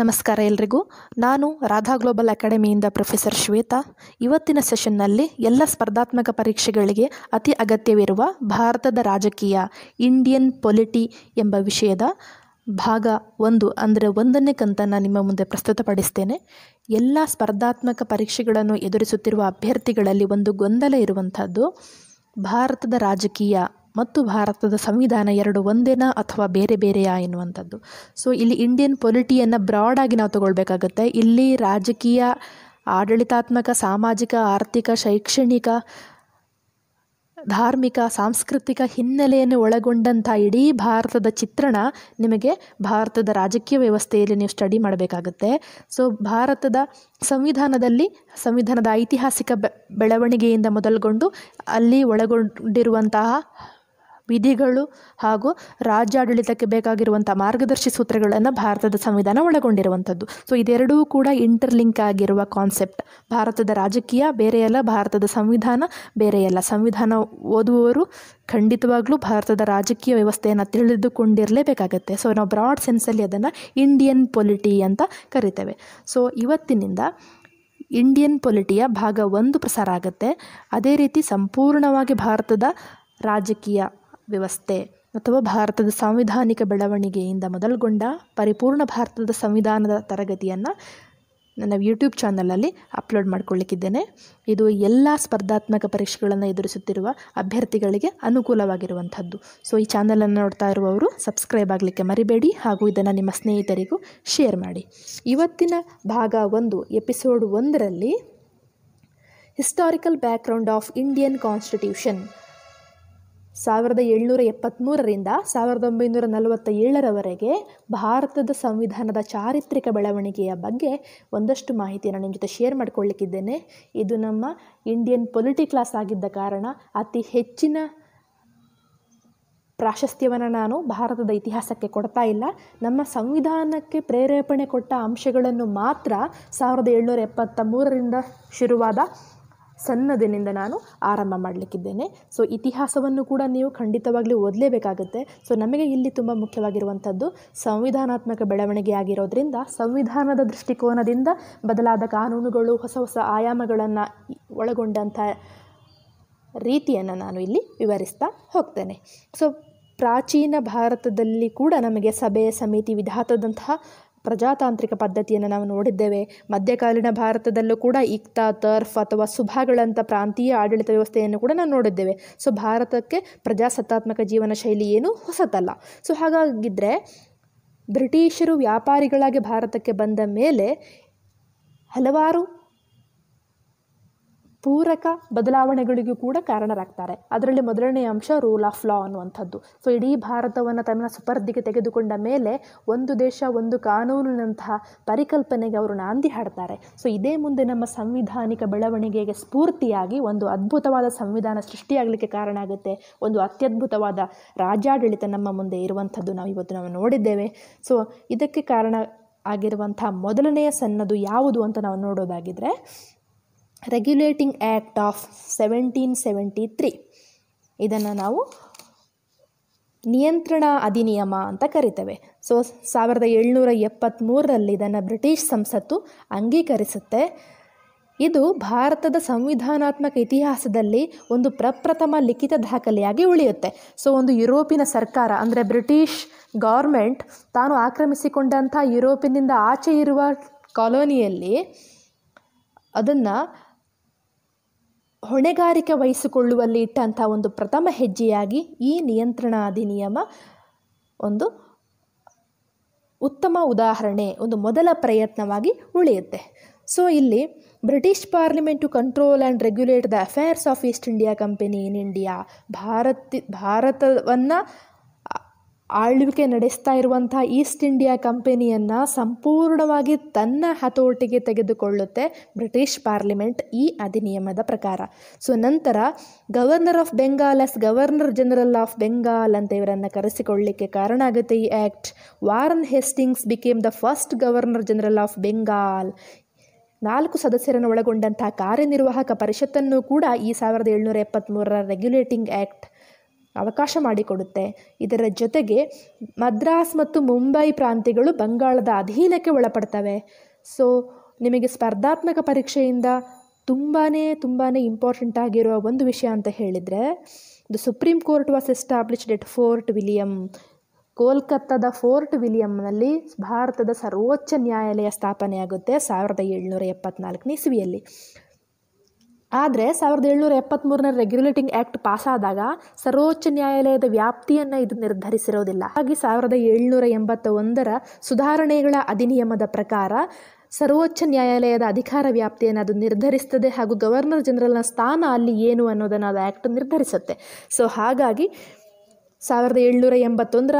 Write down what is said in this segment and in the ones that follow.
ನಮಸ್ಕಾರ ಎಲ್ರಿಗೂ ನಾನು ರಾಧಾ ಗ್ಲೋಬಲ್ ಅಕಾಡೆಮಿಯಿಂದ ಪ್ರೊಫೆಸರ್ ಶ್ವೇತಾ ಇವತ್ತಿನ ಸೆಷನ್ನಲ್ಲಿ ಎಲ್ಲ ಸ್ಪರ್ಧಾತ್ಮಕ ಪರೀಕ್ಷೆಗಳಿಗೆ ಅತಿ ಅಗತ್ಯವಿರುವ ಭಾರತದ ರಾಜಕೀಯ ಇಂಡಿಯನ್ ಪೊಲಿಟಿ ಎಂಬ ವಿಷಯದ ಭಾಗ ಒಂದು ಅಂದರೆ ಒಂದನೇ ಕಂತನ್ನು ನಿಮ್ಮ ಮುಂದೆ ಪ್ರಸ್ತುತಪಡಿಸ್ತೇನೆ ಎಲ್ಲ ಸ್ಪರ್ಧಾತ್ಮಕ ಪರೀಕ್ಷೆಗಳನ್ನು ಎದುರಿಸುತ್ತಿರುವ ಅಭ್ಯರ್ಥಿಗಳಲ್ಲಿ ಒಂದು ಗೊಂದಲ ಇರುವಂಥದ್ದು ಭಾರತದ ರಾಜಕೀಯ ಮತ್ತು ಭಾರತದ ಸಂವಿಧಾನ ಎರಡು ಒಂದೇನಾ ಅಥವಾ ಬೇರೆ ಬೇರೆಯಾ ಎನ್ನುವಂಥದ್ದು ಸೊ ಇಲ್ಲಿ ಇಂಡಿಯನ್ ಪೊಲಿಟಿಯನ್ನು ಬ್ರಾಡಾಗಿ ನಾವು ತಗೊಳ್ಬೇಕಾಗತ್ತೆ ಇಲ್ಲಿ ರಾಜಕೀಯ ಆಡಳಿತಾತ್ಮಕ ಸಾಮಾಜಿಕ ಆರ್ಥಿಕ ಶೈಕ್ಷಣಿಕ ಧಾರ್ಮಿಕ ಸಾಂಸ್ಕೃತಿಕ ಹಿನ್ನೆಲೆಯನ್ನು ಒಳಗೊಂಡಂಥ ಇಡೀ ಭಾರತದ ಚಿತ್ರಣ ನಿಮಗೆ ಭಾರತದ ರಾಜಕೀಯ ವ್ಯವಸ್ಥೆಯಲ್ಲಿ ನೀವು ಸ್ಟಡಿ ಮಾಡಬೇಕಾಗುತ್ತೆ ಸೊ ಭಾರತದ ಸಂವಿಧಾನದಲ್ಲಿ ಸಂವಿಧಾನದ ಐತಿಹಾಸಿಕ ಬೆಳವಣಿಗೆಯಿಂದ ಮೊದಲುಗೊಂಡು ಅಲ್ಲಿ ಒಳಗೊಂಡಿರುವಂತಹ ವಿಧಿಗಳು ಹಾಗೂ ರಾಜ್ಯಾಡಳಿತಕ್ಕೆ ಬೇಕಾಗಿರುವಂಥ ಮಾರ್ಗದರ್ಶಿ ಸೂತ್ರಗಳನ್ನು ಭಾರತದ ಸಂವಿಧಾನ ಒಳಗೊಂಡಿರುವಂಥದ್ದು ಸೊ ಇದೆರಡೂ ಕೂಡ ಇಂಟರ್ಲಿಂಕ್ ಆಗಿರುವ ಕಾನ್ಸೆಪ್ಟ್ ಭಾರತದ ರಾಜಕೀಯ ಬೇರೆಯಲ್ಲ ಭಾರತದ ಸಂವಿಧಾನ ಬೇರೆಯಲ್ಲ ಸಂವಿಧಾನ ಓದುವವರು ಖಂಡಿತವಾಗ್ಲೂ ಭಾರತದ ರಾಜಕೀಯ ವ್ಯವಸ್ಥೆಯನ್ನು ತಿಳಿದುಕೊಂಡಿರಲೇಬೇಕಾಗತ್ತೆ ಸೊ ನಾವು ಬ್ರಾಡ್ ಸೆನ್ಸಲ್ಲಿ ಅದನ್ನು ಇಂಡಿಯನ್ ಪೊಲಿಟಿ ಅಂತ ಕರಿತೇವೆ ಸೊ ಇವತ್ತಿನಿಂದ ಇಂಡಿಯನ್ ಪೊಲಿಟಿಯ ಭಾಗ ಒಂದು ಪ್ರಸಾರ ಆಗುತ್ತೆ ಅದೇ ರೀತಿ ಸಂಪೂರ್ಣವಾಗಿ ಭಾರತದ ರಾಜಕೀಯ ವ್ಯವಸ್ಥೆ ಅಥವಾ ಭಾರತದ ಸಾಂವಿಧಾನಿಕ ಬೆಳವಣಿಗೆಯಿಂದ ಮೊದಲುಗೊಂಡ ಪರಿಪೂರ್ಣ ಭಾರತದ ಸಂವಿಧಾನದ ತರಗತಿಯನ್ನು ನನ್ನ ಯೂಟ್ಯೂಬ್ ಚಾನಲಲ್ಲಿ ಅಪ್ಲೋಡ್ ಮಾಡಿಕೊಳ್ಳಿಕ್ಕಿದ್ದೇನೆ ಇದು ಎಲ್ಲ ಸ್ಪರ್ಧಾತ್ಮಕ ಪರೀಕ್ಷೆಗಳನ್ನು ಎದುರಿಸುತ್ತಿರುವ ಅಭ್ಯರ್ಥಿಗಳಿಗೆ ಅನುಕೂಲವಾಗಿರುವಂಥದ್ದು ಸೊ ಈ ಚಾನಲನ್ನು ನೋಡ್ತಾ ಇರುವವರು ಸಬ್ಸ್ಕ್ರೈಬ್ ಆಗಲಿಕ್ಕೆ ಮರಿಬೇಡಿ ಹಾಗೂ ಇದನ್ನು ನಿಮ್ಮ ಸ್ನೇಹಿತರಿಗೂ ಶೇರ್ ಮಾಡಿ ಇವತ್ತಿನ ಭಾಗ ಒಂದು ಎಪಿಸೋಡ್ ಒಂದರಲ್ಲಿ historical background of Indian constitution ಸಾವಿರದ ಏಳ್ನೂರ ಎಪ್ಪತ್ತ್ಮೂರರಿಂದ ಸಾವಿರದ ಒಂಬೈನೂರ ನಲವತ್ತ ಏಳರವರೆಗೆ ಭಾರತದ ಸಂವಿಧಾನದ ಚಾರಿತ್ರಿಕ ಬೆಳವಣಿಗೆಯ ಬಗ್ಗೆ ಒಂದಷ್ಟು ಮಾಹಿತಿಯನ್ನು ನಿಮ್ಮ ಜೊತೆ ಶೇರ್ ಮಾಡಿಕೊಳ್ಳಿಕ್ಕಿದ್ದೇನೆ ಇದು ನಮ್ಮ ಇಂಡಿಯನ್ ಪೊಲಿಟಿ ಕ್ಲಾಸ್ ಆಗಿದ್ದ ಕಾರಣ ಅತಿ ಹೆಚ್ಚಿನ ಪ್ರಾಶಸ್ತ್ಯವನ್ನು ನಾನು ಭಾರತದ ಇತಿಹಾಸಕ್ಕೆ ಕೊಡ್ತಾ ಇಲ್ಲ ನಮ್ಮ ಸಂವಿಧಾನಕ್ಕೆ ಪ್ರೇರೇಪಣೆ ಕೊಟ್ಟ ಅಂಶಗಳನ್ನು ಮಾತ್ರ ಸಾವಿರದ ಏಳ್ನೂರ ಎಪ್ಪತ್ತ ಮೂರರಿಂದ ಶುರುವಾದ ಸಣ್ಣದಿನಿಂದ ನಾನು ಆರಂಭ ಮಾಡಲಿಕ್ಕಿದ್ದೇನೆ ಸೊ ಇತಿಹಾಸವನ್ನು ಕೂಡ ನೀವು ಖಂಡಿತವಾಗಲೂ ಓದಲೇಬೇಕಾಗುತ್ತೆ ಸೊ ನಮಗೆ ಇಲ್ಲಿ ತುಂಬ ಮುಖ್ಯವಾಗಿರುವಂಥದ್ದು ಸಂವಿಧಾನಾತ್ಮಕ ಬೆಳವಣಿಗೆ ಆಗಿರೋದ್ರಿಂದ ಸಂವಿಧಾನದ ದೃಷ್ಟಿಕೋನದಿಂದ ಬದಲಾದ ಕಾನೂನುಗಳು ಹೊಸ ಹೊಸ ಆಯಾಮಗಳನ್ನು ಒಳಗೊಂಡಂಥ ರೀತಿಯನ್ನು ನಾನು ಇಲ್ಲಿ ವಿವರಿಸ್ತಾ ಹೋಗ್ತೇನೆ ಸೊ ಪ್ರಾಚೀನ ಭಾರತದಲ್ಲಿ ಕೂಡ ನಮಗೆ ಸಭೆ ಸಮಿತಿ ವಿಧಾತದಂತಹ ಪ್ರಜಾತಾಂತ್ರಿಕ ಪದ್ಧತಿಯನ್ನು ನಾವು ನೋಡಿದ್ದೇವೆ ಮಧ್ಯಕಾಲೀನ ಭಾರತದಲ್ಲೂ ಕೂಡ ಇಕ್ತಾ ತರ್ಫ್ ಅಥವಾ ಸುಭಾಗಳಂಥ ಪ್ರಾಂತೀಯ ಆಡಳಿತ ವ್ಯವಸ್ಥೆಯನ್ನು ಕೂಡ ನಾವು ನೋಡಿದ್ದೇವೆ ಸೊ ಭಾರತಕ್ಕೆ ಪ್ರಜಾಸತ್ತಾತ್ಮಕ ಜೀವನ ಶೈಲಿ ಏನು ಹೊಸತಲ್ಲ ಸೊ ಹಾಗಾಗಿದ್ದರೆ ಬ್ರಿಟಿಷರು ವ್ಯಾಪಾರಿಗಳಾಗಿ ಭಾರತಕ್ಕೆ ಬಂದ ಮೇಲೆ ಹಲವಾರು ಪೂರಕ ಬದಲಾವಣೆಗಳಿಗೂ ಕೂಡ ಕಾರಣರಾಗ್ತಾರೆ ಅದರಲ್ಲಿ ಮೊದಲನೇ ಅಂಶ ರೂಲ್ ಆಫ್ ಲಾ ಅನ್ನುವಂಥದ್ದು ಸೊ ಇಡೀ ಭಾರತವನ್ನು ತನ್ನ ಸುಪರ್ದಿಗೆ ತೆಗೆದುಕೊಂಡ ಮೇಲೆ ಒಂದು ದೇಶ ಒಂದು ಕಾನೂನಿನಂತಹ ಪರಿಕಲ್ಪನೆಗೆ ಅವರು ನಾಂದಿ ಹಾಡ್ತಾರೆ ಸೊ ಇದೇ ಮುಂದೆ ನಮ್ಮ ಸಂವಿಧಾನಿಕ ಬೆಳವಣಿಗೆಗೆ ಸ್ಫೂರ್ತಿಯಾಗಿ ಒಂದು ಅದ್ಭುತವಾದ ಸಂವಿಧಾನ ಸೃಷ್ಟಿಯಾಗಲಿಕ್ಕೆ ಕಾರಣ ಆಗುತ್ತೆ ಒಂದು ಅತ್ಯದ್ಭುತವಾದ ರಾಜ್ಯಾಡಳಿತ ನಮ್ಮ ಮುಂದೆ ಇರುವಂಥದ್ದು ನಾವು ಇವತ್ತು ನಾವು ನೋಡಿದ್ದೇವೆ ಸೊ ಇದಕ್ಕೆ ಕಾರಣ ಆಗಿರುವಂಥ ಮೊದಲನೆಯ ಸನ್ನದು ಯಾವುದು ಅಂತ ನಾವು ನೋಡೋದಾಗಿದ್ದರೆ regulating act of seventeen seventy three ಇದನ್ನು ನಾವು ನಿಯಂತ್ರಣ ಅಧಿನಿಯಮ ಅಂತ ಕರಿತೇವೆ ಸೊ ಸಾವಿರದ ಏಳ್ನೂರ ಎಪ್ಪತ್ತ್ಮೂರರಲ್ಲಿ ಇದನ್ನು ಬ್ರಿಟಿಷ್ ಸಂಸತ್ತು ಅಂಗೀಕರಿಸುತ್ತೆ ಇದು ಭಾರತದ ಸಂವಿಧಾನಾತ್ಮಕ ಇತಿಹಾಸದಲ್ಲಿ ಒಂದು ಪ್ರಪ್ರಥಮ ಲಿಖಿತ ದಾಖಲೆಯಾಗಿ ಉಳಿಯುತ್ತೆ ಸೊ ಒಂದು ಯುರೋಪಿನ ಸರ್ಕಾರ ಅಂದರೆ ಬ್ರಿಟಿಷ್ ಗೌರ್ಮೆಂಟ್ ತಾನು ಆಕ್ರಮಿಸಿಕೊಂಡಂಥ ಯುರೋಪಿನಿಂದ ಆಚೆ ಇರುವ ಕಾಲೋನಿಯಲ್ಲಿ ಅದನ್ನು ಹೊಣೆಗಾರಿಕೆ ವಹಿಸಿಕೊಳ್ಳುವಲ್ಲಿ ಇಟ್ಟಂಥ ಒಂದು ಪ್ರಥಮ ಹೆಜ್ಜೆಯಾಗಿ ಈ ನಿಯಂತ್ರಣ ಅಧಿನಿಯಮ ಒಂದು ಉತ್ತಮ ಉದಾಹರಣೆ ಒಂದು ಮೊದಲ ಪ್ರಯತ್ನವಾಗಿ ಉಳಿಯುತ್ತೆ ಸೊ ಇಲ್ಲಿ British parliament control and regulate the affairs of East India Company in India Bharat ಭಾರತವನ್ನು ಆಳ್ವಿಕೆ ನಡೆಸ್ತಾ ಇರುವಂಥ ಈಸ್ಟ್ ಇಂಡಿಯಾ ಕಂಪನಿಯನ್ನು ಸಂಪೂರ್ಣವಾಗಿ ತನ್ನ ಹತೋಟಿಗೆ ತೆಗೆದುಕೊಳ್ಳುತ್ತೆ ಬ್ರಿಟಿಷ್ ಪಾರ್ಲಿಮೆಂಟ್ ಈ ಅಧಿನಿಯಮದ ಪ್ರಕಾರ ಸೊ ನಂತರ governor of Bengal as governor general of Bengal ಅಂತ ಇವರನ್ನು ಕರೆಸಿಕೊಳ್ಳಲಿಕ್ಕೆ ಕಾರಣ ಆಗುತ್ತೆ ಈ act Warren Hastings became the first governor general of Bengal ನಾಲ್ಕು ಸದಸ್ಯರನ್ನು ಒಳಗೊಂಡಂತಹ ಕಾರ್ಯನಿರ್ವಾಹಕ ಪರಿಷತ್ತನ್ನು ಕೂಡ ಈ ಸಾವಿರದ ಏಳ್ನೂರ ಎಪ್ಪತ್ತ್ಮೂರರ ರೆಗ್ಯುಲೇಟಿಂಗ್ ಆ್ಯಕ್ಟ್ ಅವಕಾಶ ಮಾಡಿಕೊಡುತ್ತೆ ಇದರ ಜೊತೆಗೆ ಮದ್ರಾಸ್ ಮತ್ತು ಮುಂಬೈ ಪ್ರಾಂತ್ಯಗಳು ಬಂಗಾಳದ ಅಧೀನಕ್ಕೆ ಒಳಪಡ್ತವೆ ಸೊ ನಿಮಗೆ ಸ್ಪರ್ಧಾತ್ಮಕ ಪರೀಕ್ಷೆಯಿಂದ ತುಂಬಾ ತುಂಬಾ ಇಂಪಾರ್ಟೆಂಟ್ ಆಗಿರುವ ಒಂದು ವಿಷಯ ಅಂತ ಹೇಳಿದರೆ the supreme court was established at Fort William ಕೋಲ್ಕತ್ತಾದ ಫೋರ್ಟ್ ವಿಲಿಯಂನಲ್ಲಿ ಭಾರತದ ಸರ್ವೋಚ್ಚ ನ್ಯಾಯಾಲಯ ಸ್ಥಾಪನೆಯಾಗುತ್ತೆ ಸಾವಿರದ ಏಳ್ನೂರ ಎಪ್ಪತ್ನಾಲ್ಕನೇ ಇಸ್ವಿಯಲ್ಲಿ ಆದರೆ ಸಾವಿರದ ಏಳ್ನೂರ ಎಪ್ಪತ್ತ್ಮೂರನ ರೆಗ್ಯುಲೇಟಿಂಗ್ ಆ್ಯಕ್ಟ್ ಪಾಸಾದಾಗ ಸರ್ವೋಚ್ಚ ನ್ಯಾಯಾಲಯದ ವ್ಯಾಪ್ತಿಯನ್ನು ಇದು ನಿರ್ಧರಿಸಿರೋದಿಲ್ಲ ಹಾಗಾಗಿ ಸಾವಿರದ ಏಳ್ನೂರ ಎಂಬತ್ತ ಒಂದರ ಸುಧಾರಣೆಗಳ ಅಧಿನಿಯಮದ ಪ್ರಕಾರ ಸರ್ವೋಚ್ಚ ನ್ಯಾಯಾಲಯದ ಅಧಿಕಾರ ವ್ಯಾಪ್ತಿಯನ್ನು ಅದು ನಿರ್ಧರಿಸ್ತದೆ ಹಾಗೂ ಗವರ್ನರ್ ಜನರಲ್ನ ಸ್ಥಾನ ಅಲ್ಲಿ ಏನು ಅನ್ನೋದನ್ನು ಅದು ಆ್ಯಕ್ಟ್ ನಿರ್ಧರಿಸುತ್ತೆ ಸೊ ಹಾಗಾಗಿ ಸಾವಿರದ ಏಳ್ನೂರ ಎಂಬತ್ತೊಂದರ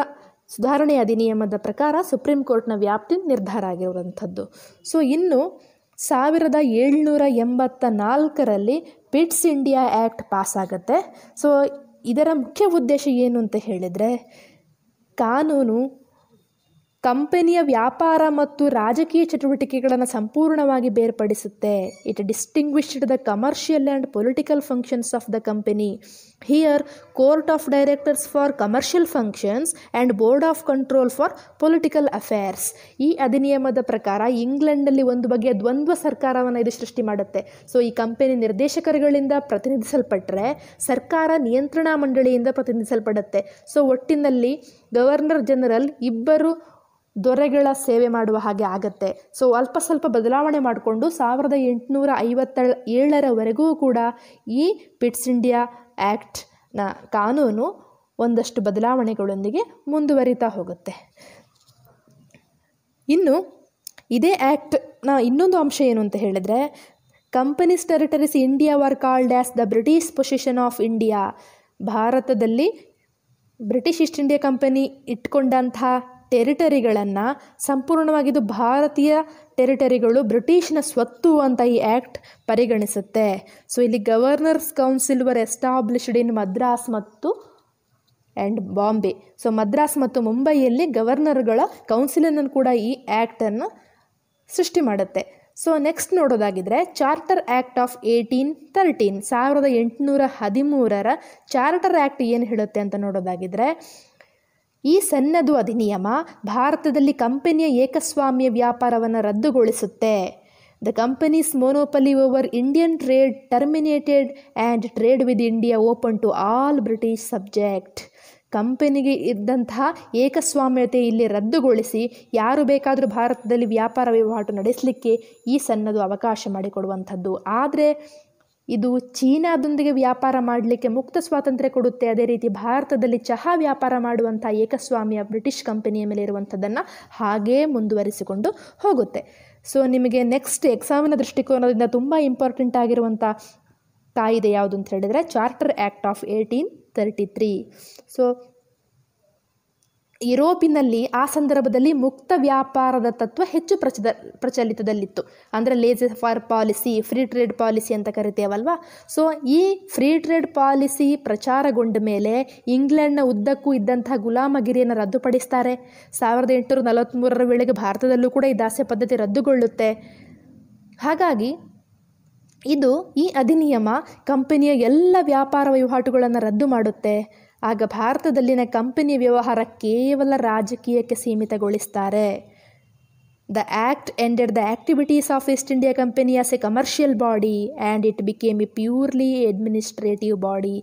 ಸುಧಾರಣೆ ಅಧಿನಿಯಮದ ಪ್ರಕಾರ ಸುಪ್ರೀಂ ಕೋರ್ಟ್ನ ವ್ಯಾಪ್ತಿ ನಿರ್ಧಾರ ಆಗಿರುವಂಥದ್ದು ಸೊ ಇನ್ನು ಸಾವಿರದ ಏಳ್ನೂರ ಎಂಬತ್ತ ನಾಲ್ಕರಲ್ಲಿ ಪಿಟ್ಸ್ ಇಂಡಿಯಾ ಆ್ಯಕ್ಟ್ ಪಾಸಾಗುತ್ತೆ ಸೊ ಇದರ ಮುಖ್ಯ ಉದ್ದೇಶ ಏನು ಅಂತ ಹೇಳಿದರೆ ಕಾನೂನು ಕಂಪನಿಯ ವ್ಯಾಪಾರ ಮತ್ತು ರಾಜಕೀಯ ಚಟುವಟಿಕೆಗಳನ್ನು ಸಂಪೂರ್ಣವಾಗಿ ಬೇರ್ಪಡಿಸುತ್ತೆ it distinguished the commercial and political functions of the company here court of directors for commercial functions and board of control for political affairs ಈ ಅಧಿನಿಯಮದ ಪ್ರಕಾರ ಇಂಗ್ಲೆಂಡ್ನಲ್ಲಿ ಒಂದು ಬಗೆಯ ದ್ವಂದ್ವ ಸರ್ಕಾರವನ್ನು ಇದು ಸೃಷ್ಟಿ ಮಾಡುತ್ತೆ ಸೊ ಈ ಕಂಪನಿ ನಿರ್ದೇಶಕರುಗಳಿಂದ ಪ್ರತಿನಿಧಿಸಲ್ಪಟ್ಟರೆ ಸರ್ಕಾರ ನಿಯಂತ್ರಣ ಮಂಡಳಿಯಿಂದ ಪ್ರತಿನಿಧಿಸಲ್ಪಡುತ್ತೆ ಸೊ ಒಟ್ಟಿನಲ್ಲಿ ಗವರ್ನರ್ ಜನರಲ್ ಇಬ್ಬರು ದೊರೆಗಳ ಸೇವೆ ಮಾಡುವ ಹಾಗೆ ಆಗತ್ತೆ ಸೊ ಅಲ್ಪ ಸ್ವಲ್ಪ ಬದಲಾವಣೆ ಮಾಡಿಕೊಂಡು ಸಾವಿರದ ಎಂಟುನೂರ ಐವತ್ತ ಏಳರವರೆಗೂ ಕೂಡ ಈ ಪಿಟ್ಸ್ ಇಂಡಿಯಾ ಆ್ಯಕ್ಟ್ನ ಕಾನೂನು ಒಂದಷ್ಟು ಬದಲಾವಣೆಗಳೊಂದಿಗೆ ಮುಂದುವರಿತಾ ಹೋಗುತ್ತೆ ಇನ್ನು ಇದೇ ಆ್ಯಕ್ಟ್ನ ಇನ್ನೊಂದು ಅಂಶ ಏನು ಅಂತ ಹೇಳಿದರೆ company's territories India were called as the British position of India ಭಾರತದಲ್ಲಿ ಬ್ರಿಟಿಷ್ ಈಸ್ಟ್ ಇಂಡಿಯಾ ಕಂಪನಿ ಇಟ್ಕೊಂಡಂತಹ ಟೆರಿಟರಿಗಳನ್ನು ಇದು ಭಾರತೀಯ ಟೆರಿಟರಿಗಳು ಬ್ರಿಟಿಷ್ನ ಸ್ವತ್ತು ಅಂತ ಈ ಆ್ಯಕ್ಟ್ ಪರಿಗಣಿಸುತ್ತೆ ಸೊ ಇಲ್ಲಿ governors council were established in Madras ಮತ್ತು ಆ್ಯಂಡ್ ಬಾಂಬೆ ಸೊ ಮದ್ರಾಸ್ ಮತ್ತು ಮುಂಬೈಯಲ್ಲಿ ಗವರ್ನರ್ಗಳ ಕೌನ್ಸಿಲನ್ನು ಕೂಡ ಈ ಆ್ಯಕ್ಟನ್ನು ಸೃಷ್ಟಿ ಮಾಡುತ್ತೆ ಸೊ ನೆಕ್ಸ್ಟ್ ನೋಡೋದಾಗಿದ್ದರೆ charter act of eighteen thirteen ಸಾವಿರದ ಎಂಟುನೂರ ಹದಿಮೂರರ ಚಾರ್ಟರ್ ಆ್ಯಕ್ಟ್ ಏನು ಹೇಳುತ್ತೆ ಅಂತ ನೋಡೋದಾಗಿದ್ದರೆ ಈ ಸನ್ನದು ಅಧಿನಿಯಮ ಭಾರತದಲ್ಲಿ ಕಂಪನಿಯ ಏಕಸ್ವಾಮ್ಯ ವ್ಯಾಪಾರವನ್ನು ರದ್ದುಗೊಳಿಸುತ್ತೆ the company's monopoly over Indian trade terminated and trade with India open to all British subject ಕಂಪನಿಗೆ ಇದ್ದಂತಹ ಏಕಸ್ವಾಮ್ಯತೆ ಇಲ್ಲಿ ರದ್ದುಗೊಳಿಸಿ ಯಾರು ಬೇಕಾದರೂ ಭಾರತದಲ್ಲಿ ವ್ಯಾಪಾರ ವಹಿವಾಟು ನಡೆಸಲಿಕ್ಕೆ ಈ ಸನ್ನದು ಅವಕಾಶ ಮಾಡಿಕೊಡುವಂಥದ್ದು ಆದರೆ ಇದು ಚೀನಾದೊಂದಿಗೆ ವ್ಯಾಪಾರ ಮಾಡಲಿಕ್ಕೆ ಮುಕ್ತ ಸ್ವಾತಂತ್ರ್ಯ ಕೊಡುತ್ತೆ ಅದೇ ರೀತಿ ಭಾರತದಲ್ಲಿ ಚಹಾ ವ್ಯಾಪಾರ ಮಾಡುವಂಥ ಏಕಸ್ವಾಮಿಯ ಬ್ರಿಟಿಷ್ ಕಂಪನಿಯ ಮೇಲೆ ಇರುವಂಥದ್ದನ್ನು ಹಾಗೇ ಮುಂದುವರಿಸಿಕೊಂಡು ಹೋಗುತ್ತೆ ಸೊ ನಿಮಗೆ ನೆಕ್ಸ್ಟ್ ಎಕ್ಸಾಮಿನ ದೃಷ್ಟಿಕೋನದಿಂದ ತುಂಬ ಇಂಪಾರ್ಟೆಂಟ್ ಆಗಿರುವಂಥ ಕಾಯಿದೆ ಯಾವುದು ಅಂತ ಹೇಳಿದರೆ charter act of eighteen thirty three so ಯುರೋಪಿನಲ್ಲಿ ಆ ಸಂದರ್ಭದಲ್ಲಿ ಮುಕ್ತ ವ್ಯಾಪಾರದ ತತ್ವ ಹೆಚ್ಚು ಪ್ರಚದ ಪ್ರಚಲಿತದಲ್ಲಿತ್ತು ಅಂದರೆ laissez faire policy free trade policy ಅಂತ ಕರಿತೇವಲ್ವಾ ಸೊ ಈ ಫ್ರೀ ಟ್ರೇಡ್ ಪಾಲಿಸಿ ಪ್ರಚಾರಗೊಂಡ ಮೇಲೆ ಇಂಗ್ಲೆಂಡ್ನ ಉದ್ದಕ್ಕೂ ಇದ್ದಂತಹ ಗುಲಾಮಗಿರಿಯನ್ನು ರದ್ದುಪಡಿಸ್ತಾರೆ ಸಾವಿರದ ಎಂಟುನೂರ ನಲವತ್ತ್ಮೂರರ ವೇಳೆಗೆ ಭಾರತದಲ್ಲೂ ಕೂಡ ಈ ದಾಸ್ಯ ಪದ್ಧತಿ ರದ್ದುಗೊಳ್ಳುತ್ತೆ ಹಾಗಾಗಿ ಇದು ಈ ಅಧಿನಿಯಮ ಕಂಪನಿಯ ಎಲ್ಲ ವ್ಯಾಪಾರ ವಹಿವಾಟುಗಳನ್ನು ರದ್ದು ಮಾಡುತ್ತೆ ಆಗ ಭಾರತದಲ್ಲಿನ ಕಂಪನಿ ವ್ಯವಹಾರ ಕೇವಲ ರಾಜಕೀಯಕ್ಕೆ ಸೀಮಿತಗೊಳಿಸ್ತಾರೆ the act ended the activities of East India Company as a commercial body and it became a purely administrative body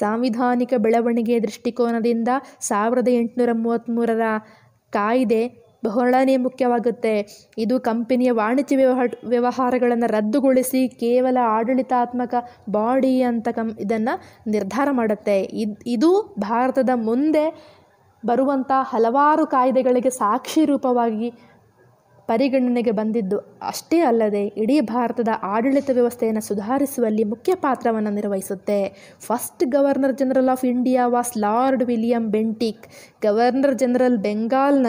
ಸಾಂವಿಧಾನಿಕ ಬೆಳವಣಿಗೆಯ ದೃಷ್ಟಿಕೋನದಿಂದ ಸಾವಿರದ ಎಂಟುನೂರ ಮೂವತ್ತ್ಮೂರರ ಕಾಯ್ದೆ ಬಹಳನೇ ಮುಖ್ಯವಾಗುತ್ತೆ ಇದು ಕಂಪನಿಯ ವಾಣಿಜ್ಯ ವ್ಯವಹಾರ ವ್ಯವಹಾರಗಳನ್ನು ರದ್ದುಗೊಳಿಸಿ ಕೇವಲ ಆಡಳಿತಾತ್ಮಕ ಬಾಡಿ ಅಂತ ಕಂ ಇದನ್ನು ನಿರ್ಧಾರ ಮಾಡುತ್ತೆ ಇದು ಇದು ಭಾರತದ ಮುಂದೆ ಬರುವಂಥ ಹಲವಾರು ಕಾಯ್ದೆಗಳಿಗೆ ಸಾಕ್ಷಿ ರೂಪವಾಗಿ ಪರಿಗಣನೆಗೆ ಬಂದಿದ್ದು ಅಷ್ಟೇ ಅಲ್ಲದೆ ಇಡೀ ಭಾರತದ ಆಡಳಿತ ವ್ಯವಸ್ಥೆಯನ್ನು ಸುಧಾರಿಸುವಲ್ಲಿ ಮುಖ್ಯ ಪಾತ್ರವನ್ನು ನಿರ್ವಹಿಸುತ್ತೆ first governor general of India was Lord William Bentinck governor general ಬೆಂಗಾಲ್ನ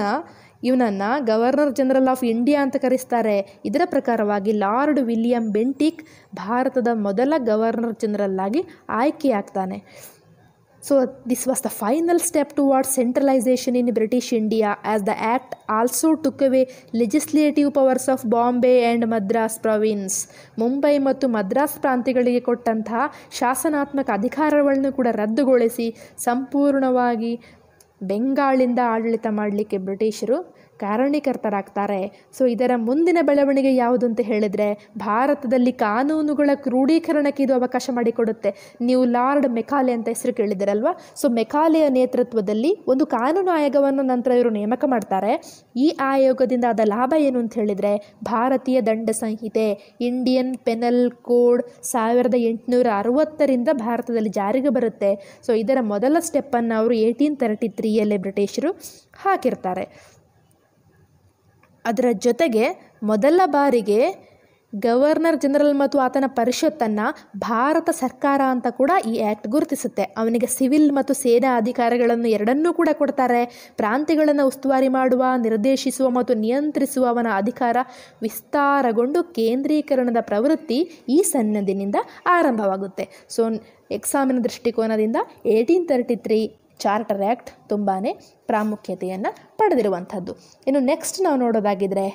ಇವನನ್ನು ಗವರ್ನರ್ ಜನರಲ್ ಆಫ್ ಇಂಡಿಯಾ ಅಂತ ಕರೆಸ್ತಾರೆ ಇದರ ಪ್ರಕಾರವಾಗಿ ಲಾರ್ಡ್ ವಿಲಿಯಂ ಬೆಂಟಿಕ್ ಭಾರತದ ಮೊದಲ ಗವರ್ನರ್ ಜನರಲ್ ಆಗಿ ಆಯ್ಕೆಯಾಗ್ತಾನೆ so this was the final step towards centralisation in British India as the act also took away legislative powers of Bombay and Madras province Mumbai ಮತ್ತು ಮದ್ರಾಸ್ ಪ್ರಾಂತ್ಯಗಳಿಗೆ ಕೊಟ್ಟಂತಹ ಶಾಸನಾತ್ಮಕ ಅಧಿಕಾರಗಳನ್ನು ಕೂಡ ರದ್ದುಗೊಳಿಸಿ ಸಂಪೂರ್ಣವಾಗಿ ಬೆಂಗಾಳಿಂದ ಆಡಳಿತ ಮಾಡಲಿಕ್ಕೆ ಬ್ರಿಟಿಷರು ಕಾರಣೀಕರ್ತರಾಗ್ತಾರೆ ಸೊ ಇದರ ಮುಂದಿನ ಬೆಳವಣಿಗೆ ಯಾವುದು ಅಂತ ಹೇಳಿದರೆ ಭಾರತದಲ್ಲಿ ಕಾನೂನುಗಳ ಕ್ರೋಢೀಕರಣಕ್ಕೆ ಇದು ಅವಕಾಶ ಮಾಡಿಕೊಡುತ್ತೆ ನೀವು ಲಾರ್ಡ್ ಮೆಕಾಲೆ ಅಂತ ಹೆಸರು ಕೇಳಿದಿರಲ್ವಾ ಸೊ ಮೆಕಾಲೆಯ ನೇತೃತ್ವದಲ್ಲಿ ಒಂದು ಕಾನೂನು ಆಯೋಗವನ್ನು ನಂತರ ಇವರು ನೇಮಕ ಮಾಡ್ತಾರೆ ಈ ಆಯೋಗದಿಂದ ಆದ ಲಾಭ ಏನು ಅಂತ ಹೇಳಿದರೆ ಭಾರತೀಯ ದಂಡ ಸಂಹಿತೆ ಇಂಡಿಯನ್ ಪೆನಲ್ ಕೋಡ್ ಸಾವಿರದ ಎಂಟುನೂರ ಅರವತ್ತರಿಂದ ಭಾರತದಲ್ಲಿ ಜಾರಿಗೆ ಬರುತ್ತೆ ಸೊ ಇದರ ಮೊದಲ ಸ್ಟೆಪ್ಪನ್ನು ಅವರು ಏಯ್ಟೀನ್ ತರ್ಟಿ ತ್ರೀಯಲ್ಲೇ ಬ್ರಿಟಿಷರು ಹಾಕಿರ್ತಾರೆ ಅದರ ಜೊತೆಗೆ ಮೊದಲ ಬಾರಿಗೆ ಗವರ್ನರ್ ಜನರಲ್ ಮತ್ತು ಆತನ ಪರಿಷತ್ತನ್ನು ಭಾರತ ಸರ್ಕಾರ ಅಂತ ಕೂಡ ಈ ಆ್ಯಕ್ಟ್ ಗುರುತಿಸುತ್ತೆ ಅವನಿಗೆ ಸಿವಿಲ್ ಮತ್ತು ಸೇನಾ ಅಧಿಕಾರಗಳನ್ನು ಎರಡನ್ನೂ ಕೂಡ ಕೊಡ್ತಾರೆ ಪ್ರಾಂತ್ಯಗಳನ್ನು ಉಸ್ತುವಾರಿ ಮಾಡುವ ನಿರ್ದೇಶಿಸುವ ಮತ್ತು ನಿಯಂತ್ರಿಸುವ ಅವನ ಅಧಿಕಾರ ವಿಸ್ತಾರಗೊಂಡು ಕೇಂದ್ರೀಕರಣದ ಪ್ರವೃತ್ತಿ ಈ ಸನ್ನದಿನಿಂದ ಆರಂಭವಾಗುತ್ತೆ ಸೊ ಎಕ್ಸಾಮಿನ ದೃಷ್ಟಿಕೋನದಿಂದ eighteen thirty three charter act ತುಂಬಾ ಪ್ರಾಮುಖ್ಯತೆಯನ್ನು ಪಡೆದಿರುವಂಥದ್ದು ಇನ್ನು ನೆಕ್ಸ್ಟ್ ನಾವು ನೋಡೋದಾಗಿದ್ದರೆ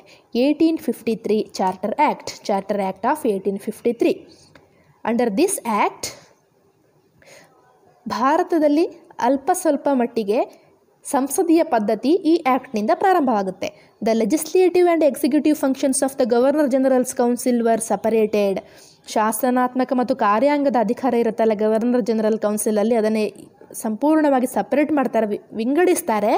eighteen fifty three charter act charter act of eighteen fifty three under this act ಭಾರತದಲ್ಲಿ ಅಲ್ಪ ಸ್ವಲ್ಪ ಮಟ್ಟಿಗೆ ಸಂಸದೀಯ ಪದ್ಧತಿ ಈ ಆ್ಯಕ್ಟ್ನಿಂದ ಪ್ರಾರಂಭವಾಗುತ್ತೆ the legislative and executive functions of the governor general's council were separated ಶಾಸನಾತ್ಮಕ ಮತ್ತು ಕಾರ್ಯಾಂಗದ ಅಧಿಕಾರ ಇರುತ್ತಲ್ಲ ಗವರ್ನರ್ ಜನರಲ್ ಕೌನ್ಸಿಲಲ್ಲಿ ಅದನ್ನೇ ಸಂಪೂರ್ಣವಾಗಿ ಸಪ್ರೇಟ್ ಮಾಡ್ತಾರೆ ವಿಂಗಡಿಸ್ತಾರೆ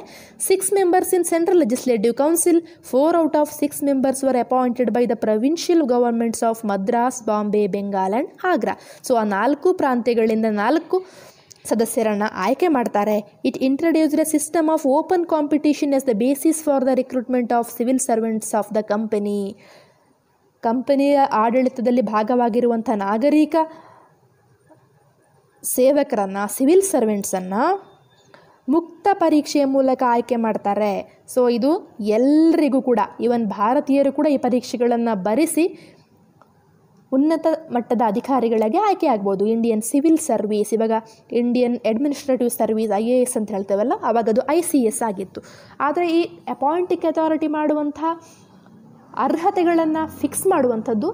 six members in central legislative council four out of six members were appointed by the provincial governments of Madras Bombay Bengal and Agra so ಆ ನಾಲ್ಕು ಪ್ರಾಂತ್ಯಗಳಿಂದ ನಾಲ್ಕು ಸದಸ್ಯರನ್ನು ಆಯ್ಕೆ ಮಾಡ್ತಾರೆ it introduce the system of open competition as the basis for the recruitment of civil servants of the company ಕಂಪನಿಯ ಆಡಳಿತದಲ್ಲಿ ಭಾಗವಾಗಿರುವಂಥ ನಾಗರಿಕ ಸೇವಕರನ್ನು ಸಿವಿಲ್ ಸರ್ವೆಂಟ್ಸನ್ನು ಮುಕ್ತ ಪರೀಕ್ಷೆಯ ಮೂಲಕ ಆಯ್ಕೆ ಮಾಡ್ತಾರೆ ಸೊ ಇದು ಎಲ್ಲರಿಗೂ ಕೂಡ ಇವನ್ ಭಾರತೀಯರು ಕೂಡ ಈ ಪರೀಕ್ಷೆಗಳನ್ನು ಭರಿಸಿ ಉನ್ನತ ಮಟ್ಟದ ಅಧಿಕಾರಿಗಳಿಗೆ ಆಯ್ಕೆ ಆಗ್ಬೋದು ಇಂಡಿಯನ್ ಸಿವಿಲ್ ಸರ್ವೀಸ್ ಇವಾಗ Indian administrative service I A S ಅಂತ ಹೇಳ್ತೇವಲ್ಲ ಆವಾಗ ಅದು ಐ ಸಿ ಎಸ್ ಆಗಿತ್ತು ಆದರೆ ಈ ಅಪಾಯಿಂಟಿಂಗ್ ಅಥಾರಿಟಿ ಮಾಡುವಂಥ ಅರ್ಹತೆಗಳನ್ನು ಫಿಕ್ಸ್ ಮಾಡುವಂಥದ್ದು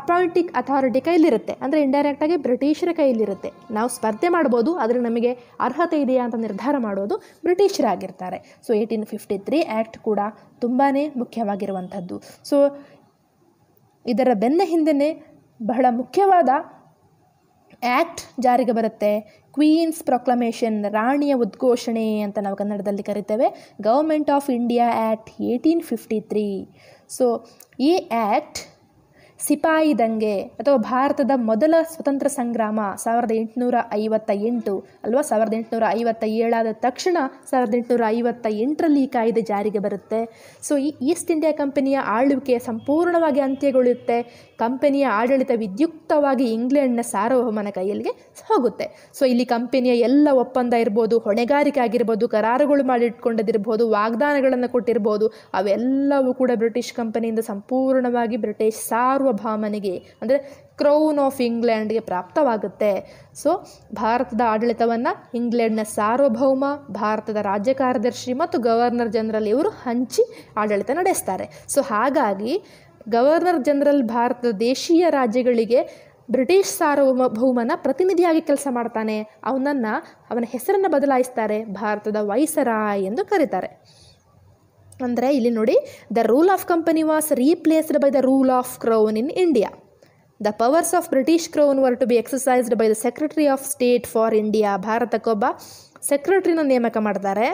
ಅಪಾಯಿಂಟಿಕ್ ಅಥಾರಿಟಿ ಕೈಯಲ್ಲಿರುತ್ತೆ ಅಂದರೆ ಇಂಡೈರೆಕ್ಟಾಗಿ ಬ್ರಿಟಿಷರ ಕೈಯಲ್ಲಿರುತ್ತೆ ನಾವು ಸ್ಪರ್ಧೆ ಮಾಡ್ಬೋದು ಆದರೆ ನಮಗೆ ಅರ್ಹತೆ ಇದೆಯಾ ಅಂತ ನಿರ್ಧಾರ ಮಾಡೋದು ಬ್ರಿಟಿಷರಾಗಿರ್ತಾರೆ so eighteen fifty three act ಕೂಡ ತುಂಬಾ ಮುಖ್ಯವಾಗಿರುವಂಥದ್ದು ಸೊ ಇದರ ಬೆನ್ನ ಹಿಂದೆಯೇ ಬಹಳ ಮುಖ್ಯವಾದ ಆ್ಯಕ್ಟ್ ಜಾರಿಗೆ ಬರುತ್ತೆ ಕ್ವೀನ್ಸ್ ಪ್ರೊಕ್ಲಮೇಷನ್ ರಾಣಿಯ ಉದ್ಘೋಷಣೆ ಅಂತ ನಾವು ಕನ್ನಡದಲ್ಲಿ ಕರಿತೇವೆ government of India act eighteen fifty three so ಈ ಆ್ಯಕ್ಟ್ ಸಿಪಾಯಿ ದಂಗೆ ಅಥವಾ ಭಾರತದ ಮೊದಲ ಸ್ವತಂತ್ರ ಸಂಗ್ರಾಮ ಸಾವಿರದ ಎಂಟುನೂರ ಐವತ್ತ ಎಂಟು ಅಲ್ವಾ ಸಾವಿರದ ಎಂಟುನೂರ ಐವತ್ತ ಏಳಾದ ತಕ್ಷಣ ಸಾವಿರದ ಎಂಟುನೂರ ಐವತ್ತ ಎಂಟರಲ್ಲಿ ಈ ಕಾಯ್ದೆ ಜಾರಿಗೆ ಬರುತ್ತೆ ಸೊ ಈ ಈಸ್ಟ್ ಇಂಡಿಯಾ ಕಂಪನಿಯ ಆಳ್ವಿಕೆ ಸಂಪೂರ್ಣವಾಗಿ ಅಂತ್ಯಗೊಳ್ಳುತ್ತೆ ಕಂಪನಿಯ ಆಡಳಿತ ವಿದ್ಯುಕ್ತವಾಗಿ ಇಂಗ್ಲೆಂಡ್ನ ಸಾರ್ವಭೌಮನ ಕೈಯಲ್ಲಿಗೆ ಹೋಗುತ್ತೆ ಸೊ ಇಲ್ಲಿ ಕಂಪನಿಯ ಎಲ್ಲ ಒಪ್ಪಂದ ಇರ್ಬೋದು ಹೊಣೆಗಾರಿಕೆ ಆಗಿರ್ಬೋದು ಕರಾರುಗಳು ಮಾಡಿಟ್ಕೊಂಡದಿರ್ಬೋದು ವಾಗ್ದಾನಗಳನ್ನು ಕೊಟ್ಟಿರ್ಬೋದು ಅವೆಲ್ಲವೂ ಕೂಡ ಬ್ರಿಟಿಷ್ ಕಂಪನಿಯಿಂದ ಸಂಪೂರ್ಣವಾಗಿ ಬ್ರಿಟಿಷ್ ಸಾರ್ವಭೌಮನಿಗೆ ಅಂದರೆ ಕ್ರೌನ್ ಆಫ್ ಇಂಗ್ಲೆಂಡ್ಗೆ ಪ್ರಾಪ್ತವಾಗುತ್ತೆ ಸೊ ಭಾರತದ ಆಡಳಿತವನ್ನು ಇಂಗ್ಲೆಂಡ್ನ ಸಾರ್ವಭೌಮ ಭಾರತದ ರಾಜ್ಯ ಕಾರ್ಯದರ್ಶಿ ಮತ್ತು ಗವರ್ನರ್ ಜನರಲ್ ಇವರು ಹಂಚಿ ಆಡಳಿತ ನಡೆಸ್ತಾರೆ ಸೊ ಹಾಗಾಗಿ ಗವರ್ನರ್ ಜನರಲ್ ಭಾರತದ ದೇಶೀಯ ರಾಜ್ಯಗಳಿಗೆ ಬ್ರಿಟಿಷ್ ಸಾರ್ವಭೌಮನ ಪ್ರತಿನಿಧಿಯಾಗಿ ಕೆಲಸ ಮಾಡ್ತಾನೆ ಅವನನ್ನು ಅವನ ಹೆಸರನ್ನು ಬದಲಾಯಿಸ್ತಾರೆ ಭಾರತದ ವೈಸರಾಯ್ ಎಂದು ಕರೀತಾರೆ ಅಂದರೆ ಇಲ್ಲಿ ನೋಡಿ the rule of company was replaced by the rule of crown in India the powers of British crown were to be exercised by the secretary of state for India ಭಾರತಕ್ಕೊಬ್ಬ ಸೆಕ್ರೆಟರಿನ ನೇಮಕ ಮಾಡ್ತಾರೆ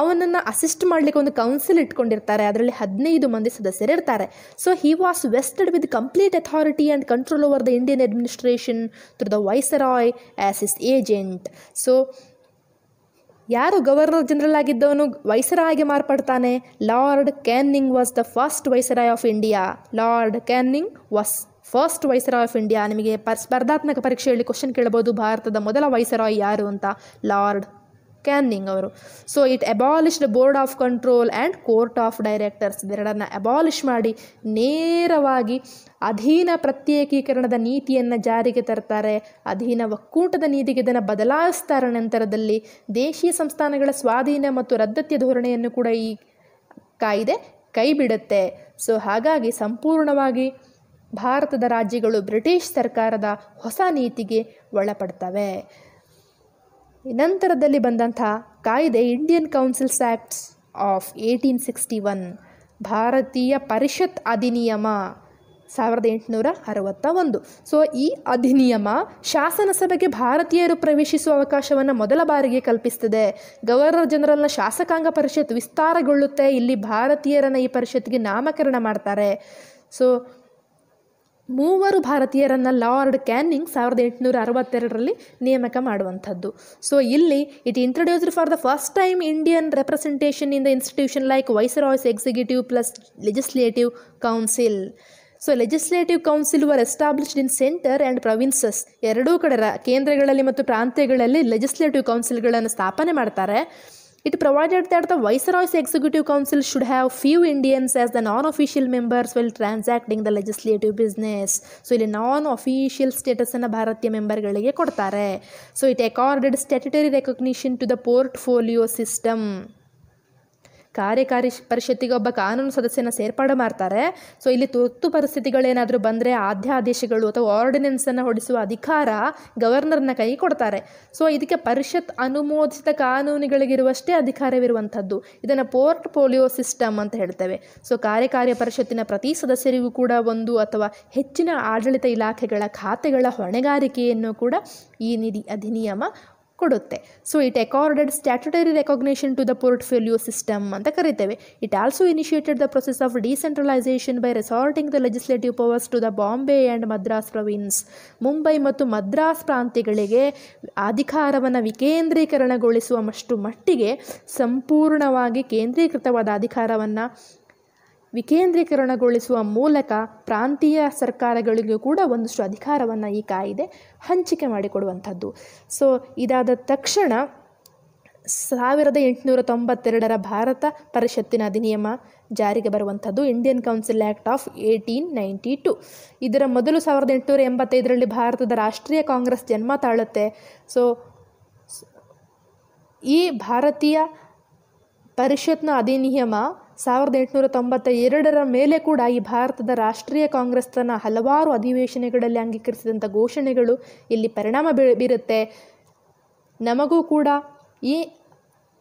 ಅವನನ್ನು ಅಸಿಸ್ಟ್ ಮಾಡಲಿಕ್ಕೆ ಒಂದು ಕೌನ್ಸಿಲ್ ಇಟ್ಕೊಂಡಿರ್ತಾರೆ ಅದರಲ್ಲಿ ಹದಿನೈದು ಮಂದಿ ಸದಸ್ಯರು ಇರ್ತಾರೆ so he was vested with complete authority and control over the Indian administration through the viceroy as his agent so ಯಾರು ಗವರ್ನರ್ ಜನರಲ್ ಆಗಿದ್ದವನು ವೈಸರಾಯ್ಗೆ ಮಾರ್ಪಡ್ತಾನೆ Lord Canning was the first viceroy of India Lord Canning was first viceroy of India ನಿಮಗೆ ಪ ಸ್ಪರ್ಧಾತ್ಮಕ ಪರೀಕ್ಷೆಯಲ್ಲಿ question ಕೇಳಬಹುದು ಭಾರತದ ಮೊದಲ ವೈಸರಾಯ್ ಯಾರು ಅಂತ ಲಾರ್ಡ್ ಕ್ಯಾನ್ನಿಂಗ್ ಅವರು so it abolished board of control and court of directors ಇದೆರಡನ್ನು ಅಬಾಲಿಷ್ ಮಾಡಿ ನೇರವಾಗಿ ಅಧೀನ ಪ್ರತ್ಯೇಕೀಕರಣದ ನೀತಿಯನ್ನು ಜಾರಿಗೆ ತರ್ತಾರೆ ಅಧೀನ ಒಕ್ಕೂಟದ ನೀತಿಗೆ ಇದನ್ನು ಬದಲಾಯಿಸ್ತಾರ ನಂತರದಲ್ಲಿ ದೇಶೀಯ ಸಂಸ್ಥಾನಗಳ ಸ್ವಾಧೀನ ಮತ್ತು ರದ್ದತಿಯ ಧೋರಣೆಯನ್ನು ಕೂಡ ಈ ಕಾಯ್ದೆ ಕೈ ಬಿಡುತ್ತೆ ಸೊ ಹಾಗಾಗಿ ಸಂಪೂರ್ಣವಾಗಿ ಭಾರತದ ರಾಜ್ಯಗಳು ಬ್ರಿಟಿಷ್ ಸರ್ಕಾರದ ಹೊಸ ನೀತಿಗೆ ಒಳಪಡ್ತವೆ ನಂತರದಲ್ಲಿ ಬಂದಂಥ ಕಾಯ್ದೆ Indian councils acts of eighteen sixty one ಭಾರತೀಯ ಪರಿಷತ್ ಅಧಿನಿಯಮ ಸಾವಿರದ ಎಂಟುನೂರ ಅರವತ್ತ ಒಂದು ಸೊ ಈ ಅಧಿನಿಯಮ ಶಾಸನ ಸಭೆಗೆ ಭಾರತೀಯರು ಪ್ರವೇಶಿಸುವ ಅವಕಾಶವನ್ನು ಮೊದಲ ಬಾರಿಗೆ ಕಲ್ಪಿಸ್ತದೆ ಗವರ್ನರ್ ಜನರಲ್ನ ಶಾಸಕಾಂಗ ಪರಿಷತ್ ವಿಸ್ತಾರಗೊಳ್ಳುತ್ತೆ ಇಲ್ಲಿ ಭಾರತೀಯರನ್ನು ಈ ಪರಿಷತ್ಗೆ ನಾಮಕರಣ ಮಾಡ್ತಾರೆ ಸೊ ಮೂವರು ಭಾರತೀಯರನ್ನು ಲಾರ್ಡ್ ಕ್ಯಾನಿಂಗ್ ಸಾವಿರದ ಎಂಟುನೂರ ಅರವತ್ತೆರಡರಲ್ಲಿ ನೇಮಕ ಮಾಡುವಂಥದ್ದು ಸೊ ಇಲ್ಲಿ it introduced for the first time Indian representation in the institution like viceroy's executive plus legislative council so legislative council were established in centre and provinces ಎರಡೂ ಕಡೆ ಕೇಂದ್ರಗಳಲ್ಲಿ ಮತ್ತು ಪ್ರಾಂತ್ಯಗಳಲ್ಲಿ ಲೆಜಿಸ್ಲೇಟಿವ್ ಕೌನ್ಸಿಲ್ಗಳನ್ನು ಸ್ಥಾಪನೆ ಮಾಡ್ತಾರೆ It provided that the Viceroy's Executive Council should have few Indians as the non-official members while transacting the legislative business. So ಇಲ್ಲಿ non official ಸ್ಟೇಟಸನ್ನು ಭಾರತೀಯ ಮೆಂಬರ್ಗಳಿಗೆ ಕೊಡ್ತಾರೆ So, it accorded statutory recognition to the portfolio system. ಕಾರ್ಯಕಾರಿ ಪರಿಷತ್ತಿಗೆ ಒಬ್ಬ ಕಾನೂನು ಸದಸ್ಯನ ಸೇರ್ಪಾಡು ಮಾಡ್ತಾರೆ so ಇಲ್ಲಿ ತುರ್ತು ಪರಿಸ್ಥಿತಿಗಳೇನಾದರೂ ಬಂದರೆ ಆದೇಶಗಳು ಅಥವಾ ಆರ್ಡಿನೆನ್ಸನ್ನು ಹೊಡಿಸುವ ಅಧಿಕಾರ ಗವರ್ನರ್ನ ಕೈ ಕೊಡ್ತಾರೆ ಸೊ ಇದಕ್ಕೆ ಪರಿಷತ್ ಅನುಮೋದಿತ ಕಾನೂನುಗಳಿಗಿರುವಷ್ಟೇ ಅಧಿಕಾರವಿರುವಂಥದ್ದು ಇದನ್ನು ಪೋರ್ಟ್ ಪೋಲಿಯೋ ಸಿಸ್ಟಮ್ ಅಂತ ಹೇಳ್ತೇವೆ ಸೊ ಕಾರ್ಯಕಾರಿ ಪರಿಷತ್ತಿನ ಪ್ರತಿ ಸದಸ್ಯರಿಗೂ ಕೂಡ ಒಂದು ಅಥವಾ ಹೆಚ್ಚಿನ ಆಡಳಿತ ಇಲಾಖೆಗಳ ಖಾತೆಗಳ ಹೊಣೆಗಾರಿಕೆಯನ್ನು ಕೂಡ ಈ ನಿಧಿ ಅಧಿನಿಯಮ ಕೊಡುತ್ತೆ so it accorded statutory recognition to the portfolio system ಅಂತ ಕರಿತೇವೆ it also initiated the process of decentralisation by resorting the legislative powers to the Bombay and Madras province Mumbai ಮತ್ತು ಮದ್ರಾಸ್ ಪ್ರಾಂತ್ಯಗಳಿಗೆ ಅಧಿಕಾರವನ್ನು ವಿಕೇಂದ್ರೀಕರಣಗೊಳಿಸುವ ಮಷ್ಟು ಮಟ್ಟಿಗೆ ಸಂಪೂರ್ಣವಾಗಿ ಕೇಂದ್ರೀಕೃತವಾದ ಅಧಿಕಾರವನ್ನು ವಿಕೇಂದ್ರೀಕರಣಗೊಳಿಸುವ ಮೂಲಕ ಪ್ರಾಂತೀಯ ಸರ್ಕಾರಗಳಿಗೂ ಕೂಡ ಒಂದಷ್ಟು ಅಧಿಕಾರವನ್ನು ಈ ಕಾಯಿದೆ ಹಂಚಿಕೆ ಮಾಡಿಕೊಡುವಂಥದ್ದು ಸೊ ಇದಾದ ತಕ್ಷಣ ಸಾವಿರದ ಎಂಟುನೂರ ತೊಂಬತ್ತೆರಡರ ಭಾರತ ಪರಿಷತ್ತಿನ ಅಧಿನಿಯಮ ಜಾರಿಗೆ ಬರುವಂಥದ್ದು Indian council act of eighteen ninety two ಇದರ ಮೊದಲು ಸಾವಿರದ ಎಂಟುನೂರ ಎಂಬತ್ತೈದರಲ್ಲಿ ಭಾರತದ ರಾಷ್ಟ್ರೀಯ ಕಾಂಗ್ರೆಸ್ ಜನ್ಮ ತಾಳುತ್ತೆ ಸೊ ಈ ಭಾರತೀಯ ಪರಿಷತ್ನ ಅಧಿನಿಯಮ ಸಾವಿರದ ಎಂಟುನೂರ ತೊಂಬತ್ತ ಎರಡರ ಮೇಲೆ ಕೂಡ ಈ ಭಾರತದ ರಾಷ್ಟ್ರೀಯ ಕಾಂಗ್ರೆಸ್ ತನ್ನ ಹಲವಾರು ಅಧಿವೇಶನಗಳಲ್ಲಿ ಅಂಗೀಕರಿಸಿದಂಥ ಘೋಷಣೆಗಳು ಇಲ್ಲಿ ಪರಿಣಾಮ ಬೀರುತ್ತೆ ನಮಗೂ ಕೂಡ ಈ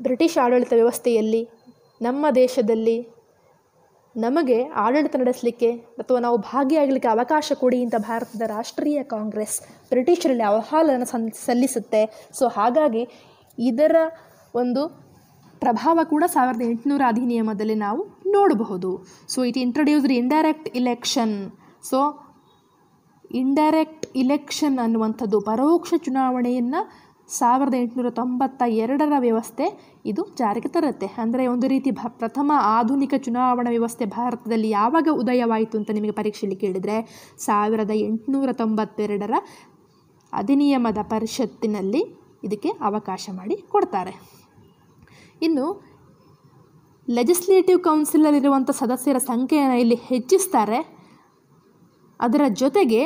ಬ್ರಿಟಿಷ್ ಆಡಳಿತ ವ್ಯವಸ್ಥೆಯಲ್ಲಿ ನಮ್ಮ ದೇಶದಲ್ಲಿ ನಮಗೆ ಆಡಳಿತ ನಡೆಸಲಿಕ್ಕೆ ಅಥವಾ ನಾವು ಭಾಗಿಯಾಗಲಿಕ್ಕೆ ಅವಕಾಶ ಕೊಡಿ ಇಂಥ ಭಾರತದ ರಾಷ್ಟ್ರೀಯ ಕಾಂಗ್ರೆಸ್ ಬ್ರಿಟಿಷರಲ್ಲಿ ಸನ್ ಸಲ್ಲಿಸುತ್ತೆ ಸೊ ಹಾಗಾಗಿ ಇದರ ಒಂದು ಪ್ರಭಾವ ಕೂಡ ಸಾವಿರದ ಎಂಟುನೂರ ಅಧಿನಿಯಮದಲ್ಲಿ ನಾವು ನೋಡಬಹುದು so it introduced indirect election so indirect election ಅನ್ನುವಂಥದ್ದು ಪರೋಕ್ಷ ಚುನಾವಣೆಯನ್ನು ಸಾವಿರದ ಎಂಟುನೂರ ತೊಂಬತ್ತ ಎರಡರ ವ್ಯವಸ್ಥೆ ಇದು ಜಾರಿಗೆ ತರುತ್ತೆ ಅಂದರೆ ಒಂದು ರೀತಿ ಭ ಪ್ರಥಮ ಆಧುನಿಕ ಚುನಾವಣಾ ವ್ಯವಸ್ಥೆ ಭಾರತದಲ್ಲಿ ಯಾವಾಗ ಉದಯವಾಯಿತು ಅಂತ ನಿಮಗೆ ಪರೀಕ್ಷೆಯಲ್ಲಿ ಕೇಳಿದರೆ ಸಾವಿರದ ಎಂಟುನೂರ ತೊಂಬತ್ತೆರಡರ ಅಧಿನಿಯಮದ ಪರಿಷತ್ತಿನಲ್ಲಿ ಇದಕ್ಕೆ ಅವಕಾಶ ಮಾಡಿ ಕೊಡ್ತಾರೆ ಇನ್ನು ಲೆಜಿಸ್ಲೇಟಿವ್ ಕೌನ್ಸಿಲಲ್ಲಿರುವಂಥ ಸದಸ್ಯರ ಸಂಖ್ಯೆಯನ್ನು ಇಲ್ಲಿ ಹೆಚ್ಚಿಸ್ತಾರೆ ಅದರ ಜೊತೆಗೆ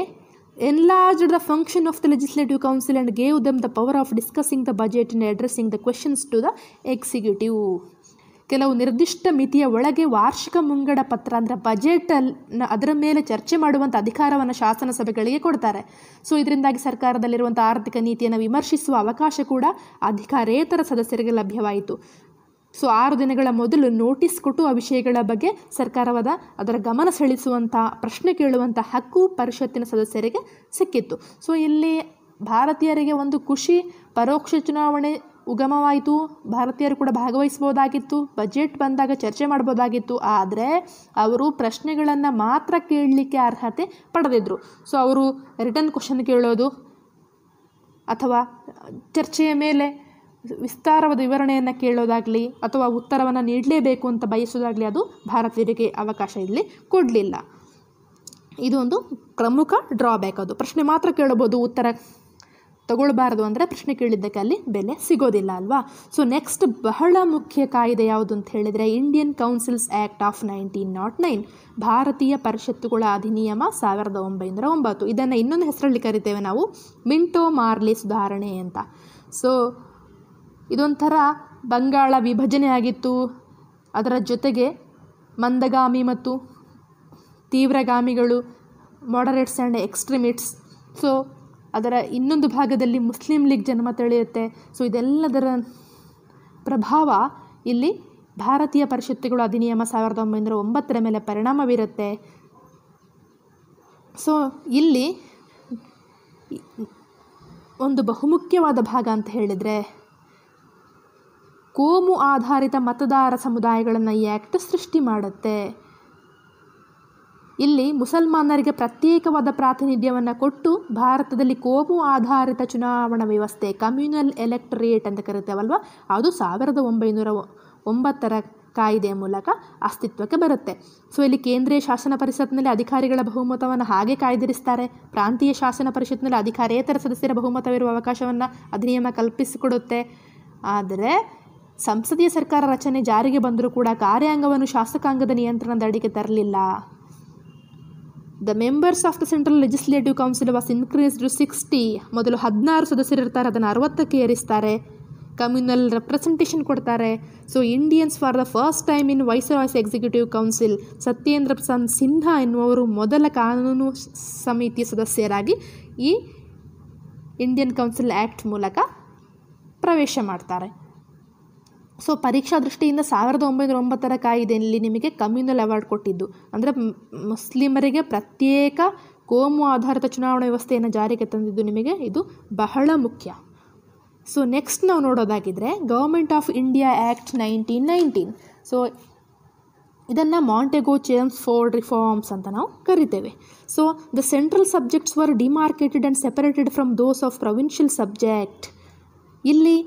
enlarged the function of the legislative council and gave them the power of discussing the budget in addressing the questions to the executive ಕೆಲವು ನಿರ್ದಿಷ್ಟ ಮಿತಿಯ ಒಳಗೆ ವಾರ್ಷಿಕ ಮುಂಗಡ ಪತ್ರ ಅಂದರೆ ಬಜೆಟನ್ನು ಅದರ ಮೇಲೆ ಚರ್ಚೆ ಮಾಡುವಂಥ ಅಧಿಕಾರವನ್ನು ಶಾಸನ ಸಭೆಗಳಿಗೆ ಕೊಡ್ತಾರೆ ಸೊ ಇದರಿಂದಾಗಿ ಸರ್ಕಾರದಲ್ಲಿರುವಂಥ ಆರ್ಥಿಕ ನೀತಿಯನ್ನು ವಿಮರ್ಶಿಸುವ ಅವಕಾಶ ಕೂಡ ಅಧಿಕಾರೇತರ ಸದಸ್ಯರಿಗೆ ಲಭ್ಯವಾಯಿತು ಸೊ ಆರು ದಿನಗಳ ಮೊದಲು ನೋಟಿಸ್ ಕೊಟ್ಟು ಆ ವಿಷಯಗಳ ಬಗ್ಗೆ ಸರ್ಕಾರವಾದ ಅದರ ಗಮನ ಸೆಳೆಸುವಂಥ ಪ್ರಶ್ನೆ ಕೇಳುವಂಥ ಹಕ್ಕು ಪರಿಷತ್ತಿನ ಸದಸ್ಯರಿಗೆ ಸಿಕ್ಕಿತ್ತು ಸೊ ಇಲ್ಲಿ ಭಾರತೀಯರಿಗೆ ಒಂದು ಖುಷಿ ಪರೋಕ್ಷ ಚುನಾವಣೆ ಉಗಮವಾಯಿತು ಭಾರತೀಯರು ಕೂಡ ಭಾಗವಹಿಸ್ಬೋದಾಗಿತ್ತು ಬಜೆಟ್ ಬಂದಾಗ ಚರ್ಚೆ ಮಾಡ್ಬೋದಾಗಿತ್ತು ಆದರೆ ಅವರು ಪ್ರಶ್ನೆಗಳನ್ನು ಮಾತ್ರ ಕೇಳಲಿಕ್ಕೆ ಅರ್ಹತೆ ಪಡೆದಿದ್ದರು ಸೊ ಅವರು ರಿಟರ್ನ್ ಕ್ವಶನ್ ಕೇಳೋದು ಅಥವಾ ಚರ್ಚೆಯ ಮೇಲೆ ವಿಸ್ತಾರವಾದ ವಿವರಣೆಯನ್ನು ಕೇಳೋದಾಗಲಿ ಅಥವಾ ಉತ್ತರವನ್ನು ನೀಡಲೇಬೇಕು ಅಂತ ಬಯಸೋದಾಗಲಿ ಅದು ಭಾರತೀಯರಿಗೆ ಅವಕಾಶ ಇಲ್ಲಿ ಕೊಡಲಿಲ್ಲ ಇದೊಂದು ಪ್ರಮುಖ ಡ್ರಾಬ್ಯಾಕ್ ಅದು ಪ್ರಶ್ನೆ ಮಾತ್ರ ಕೇಳಬಹುದು ಉತ್ತರ ತಗೊಳ್ಬಾರ್ದು ಅಂದರೆ ಪ್ರಶ್ನೆ ಕೇಳಿದ್ದಕ್ಕೆ ಅಲ್ಲಿ ಬೆಲೆ ಸಿಗೋದಿಲ್ಲ ಅಲ್ವಾ ಸೊ ನೆಕ್ಸ್ಟ್ ಬಹಳ ಮುಖ್ಯ ಕಾಯ್ದೆ ಯಾವುದು ಅಂತ ಹೇಳಿದರೆ Indian councils act of nineteen not nine ಭಾರತೀಯ ಪರಿಷತ್ತುಗಳ ಅಧಿನಿಯಮ ಸಾವಿರದ ಒಂಬೈನೂರ ಒಂಬತ್ತು ಇದನ್ನು ಇನ್ನೊಂದು ಹೆಸರಲ್ಲಿ ಕರಿತೇವೆ ನಾವು ಮಿಂಟೋ ಮಾರ್ಲಿ ಸುಧಾರಣೆ ಅಂತ ಸೊ ಇದೊಂಥರ ಬಂಗಾಳ ವಿಭಜನೆ ಆಗಿತ್ತು ಅದರ ಜೊತೆಗೆ ಮಂದಗಾಮಿ ಮತ್ತು ತೀವ್ರಗಾಮಿಗಳು ಮಾಡರೇಟ್ಸ್ ಆ್ಯಂಡ್ ಎಕ್ಸ್ಟ್ರೀಮಿಟ್ಸ್ ಸೊ ಅದರ ಇನ್ನೊಂದು ಭಾಗದಲ್ಲಿ ಮುಸ್ಲಿಂ ಲೀಗ್ ಜನ್ಮ ತಳೆಯುತ್ತೆ ಸೊ ಇದೆಲ್ಲದರ ಪ್ರಭಾವ ಇಲ್ಲಿ ಭಾರತೀಯ ಪರಿಷತ್ತುಗಳು ಅಧಿನಿಯಮ ಸಾವಿರದ ಒಂಬೈನೂರ ಒಂಬತ್ತರ ಮೇಲೆ ಪರಿಣಾಮ ಬೀರುತ್ತೆ ಸೊ ಇಲ್ಲಿ ಒಂದು ಬಹುಮುಖ್ಯವಾದ ಭಾಗ ಅಂತ ಹೇಳಿದರೆ ಕೋಮು ಆಧಾರಿತ ಮತದಾರ ಸಮುದಾಯಗಳನ್ನು ಈ ಆ್ಯಕ್ಟ್ ಸೃಷ್ಟಿ ಮಾಡುತ್ತೆ ಇಲ್ಲಿ ಮುಸಲ್ಮಾನರಿಗೆ ಪ್ರತ್ಯೇಕವಾದ ಪ್ರಾತಿನಿಧ್ಯವನ್ನು ಕೊಟ್ಟು ಭಾರತದಲ್ಲಿ ಕೋಮು ಆಧಾರಿತ ಚುನಾವಣಾ ವ್ಯವಸ್ಥೆ ಕಮ್ಯುನಲ್ ಎಲೆಕ್ಟ್ರೇಟ್ ಅಂತ ಕರಿತೇವಲ್ವ ಅದು ಸಾವಿರದ ಒಂಬೈನೂರ ಒಂಬತ್ತರ ಕಾಯ್ದೆಯ ಮೂಲಕ ಅಸ್ತಿತ್ವಕ್ಕೆ ಬರುತ್ತೆ ಸೊ ಇಲ್ಲಿ ಕೇಂದ್ರೀಯ ಶಾಸನ ಪರಿಷತ್ನಲ್ಲಿ ಅಧಿಕಾರಿಗಳ ಬಹುಮತವನ್ನು ಹಾಗೆ ಕಾಯ್ದಿರಿಸ್ತಾರೆ ಪ್ರಾಂತೀಯ ಶಾಸನ ಪರಿಷತ್ನಲ್ಲಿ ಅಧಿಕಾರೇತರ ಸದಸ್ಯರ ಬಹುಮತವಿರುವ ಅವಕಾಶವನ್ನು ಅಧಿನಿಯಮ ಕಲ್ಪಿಸಿಕೊಡುತ್ತೆ ಆದರೆ ಸಂಸದೀಯ ಸರ್ಕಾರ ರಚನೆ ಜಾರಿಗೆ ಬಂದರೂ ಕೂಡ ಕಾರ್ಯಾಂಗವನ್ನು ಶಾಸಕಾಂಗದ ನಿಯಂತ್ರಣದ ಅಡಿಗೆ ತರಲಿಲ್ಲ the members of the central legislative council was increase to sixty ಮೊದಲು ಹದಿನಾರು ಸದಸ್ಯರು ಇರ್ತಾರೆ ಅದನ್ನು ಅರವತ್ತಕ್ಕೆ ಏರಿಸ್ತಾರೆ ಕಮ್ಯುನಲ್ ರೆಪ್ರೆಸೆಂಟೇಷನ್ ಕೊಡ್ತಾರೆ so Indians for the first time in ವೈಸ್ ವಾಯ್ಸ್ ಎಕ್ಸಿಕ್ಯೂಟಿವ್ ಕೌನ್ಸಿಲ್ ಸತ್ಯೇಂದ್ರ ಪ್ರಸಾದ್ ಸಿನ್ಹಾ ಎನ್ನುವರು ಮೊದಲ ಕಾನೂನು ಸಮಿತಿಯ ಸದಸ್ಯರಾಗಿ ಈ ಇಂಡಿಯನ್ ಕೌನ್ಸಿಲ್ ಆ್ಯಕ್ಟ್ ಮೂಲಕ ಪ್ರವೇಶ ಮಾಡ್ತಾರೆ ಸೊ ಪರೀಕ್ಷಾ ದೃಷ್ಟಿಯಿಂದ ಸಾವಿರದ ಒಂಬೈನೂರ ಒಂಬತ್ತರ ಕಾಯ್ದೆಯಲ್ಲಿ ನಿಮಗೆ ಕಮ್ಯುನಲ್ ಅವಾರ್ಡ್ ಕೊಟ್ಟಿದ್ದು ಅಂದರೆ ಮುಸ್ಲಿಮರಿಗೆ ಪ್ರತ್ಯೇಕ ಕೋಮು ಆಧಾರಿತ ಚುನಾವಣಾ ವ್ಯವಸ್ಥೆಯನ್ನು ಜಾರಿಗೆ ತಂದಿದ್ದು ನಿಮಗೆ ಇದು ಬಹಳ ಮುಖ್ಯ ಸೊ ನೆಕ್ಸ್ಟ್ ನಾವು ನೋಡೋದಾಗಿದ್ದರೆ government of India act nineteen nineteen so ಇದನ್ನು ಮಾಂಟೆಗೋ ಚೇಮ್ಸ್ ಫೋರ್ಡ್ ರಿಫಾರ್ಮ್ಸ್ ಅಂತ ನಾವು ಕರಿತೇವೆ so the central subjects were demarcated and separated from those of provincial subject ಇಲ್ಲಿ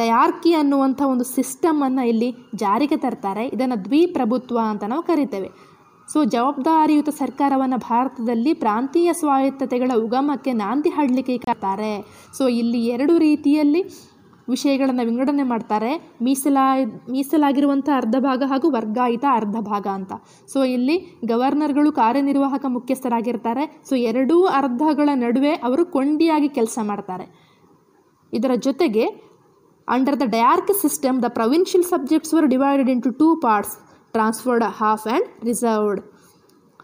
ಡಯಾರ್ಕಿ ಅನ್ನುವಂಥ ಒಂದು ಸಿಸ್ಟಮನ್ನು ಇಲ್ಲಿ ಜಾರಿಗೆ ತರ್ತಾರೆ ಇದನ್ನು ದ್ವಿಪ್ರಭುತ್ವ ಅಂತ ನಾವು ಕರಿತೇವೆ ಸೊ ಜವಾಬ್ದಾರಿಯುತ ಸರ್ಕಾರವನ್ನು ಭಾರತದಲ್ಲಿ ಪ್ರಾಂತೀಯ ಸ್ವಾಯತ್ತತೆಗಳ ಉಗಮಕ್ಕೆ ನಾಂದಿ ಹಾಡಲಿಕ್ಕೆ ಕಾತಾರೆ ಸೊ ಇಲ್ಲಿ ಎರಡು ರೀತಿಯಲ್ಲಿ ವಿಷಯಗಳನ್ನು ವಿಂಗಡಣೆ ಮಾಡ್ತಾರೆ ಮೀಸಲಾ ಮೀಸಲಾಗಿರುವಂಥ ಅರ್ಧ ಭಾಗ ಹಾಗೂ ವರ್ಗಾಯಿತ ಅರ್ಧ ಭಾಗ ಅಂತ ಸೊ ಇಲ್ಲಿ ಗವರ್ನರ್ಗಳು ಕಾರ್ಯನಿರ್ವಾಹಕ ಮುಖ್ಯಸ್ಥರಾಗಿರ್ತಾರೆ ಸೊ ಎರಡೂ ಅರ್ಧಗಳ ನಡುವೆ ಅವರು ಕೊಂಡಿಯಾಗಿ ಕೆಲಸ ಮಾಡ್ತಾರೆ ಇದರ ಜೊತೆಗೆ Under the diarchy system, the provincial subjects were divided into two parts, transferred half and reserved.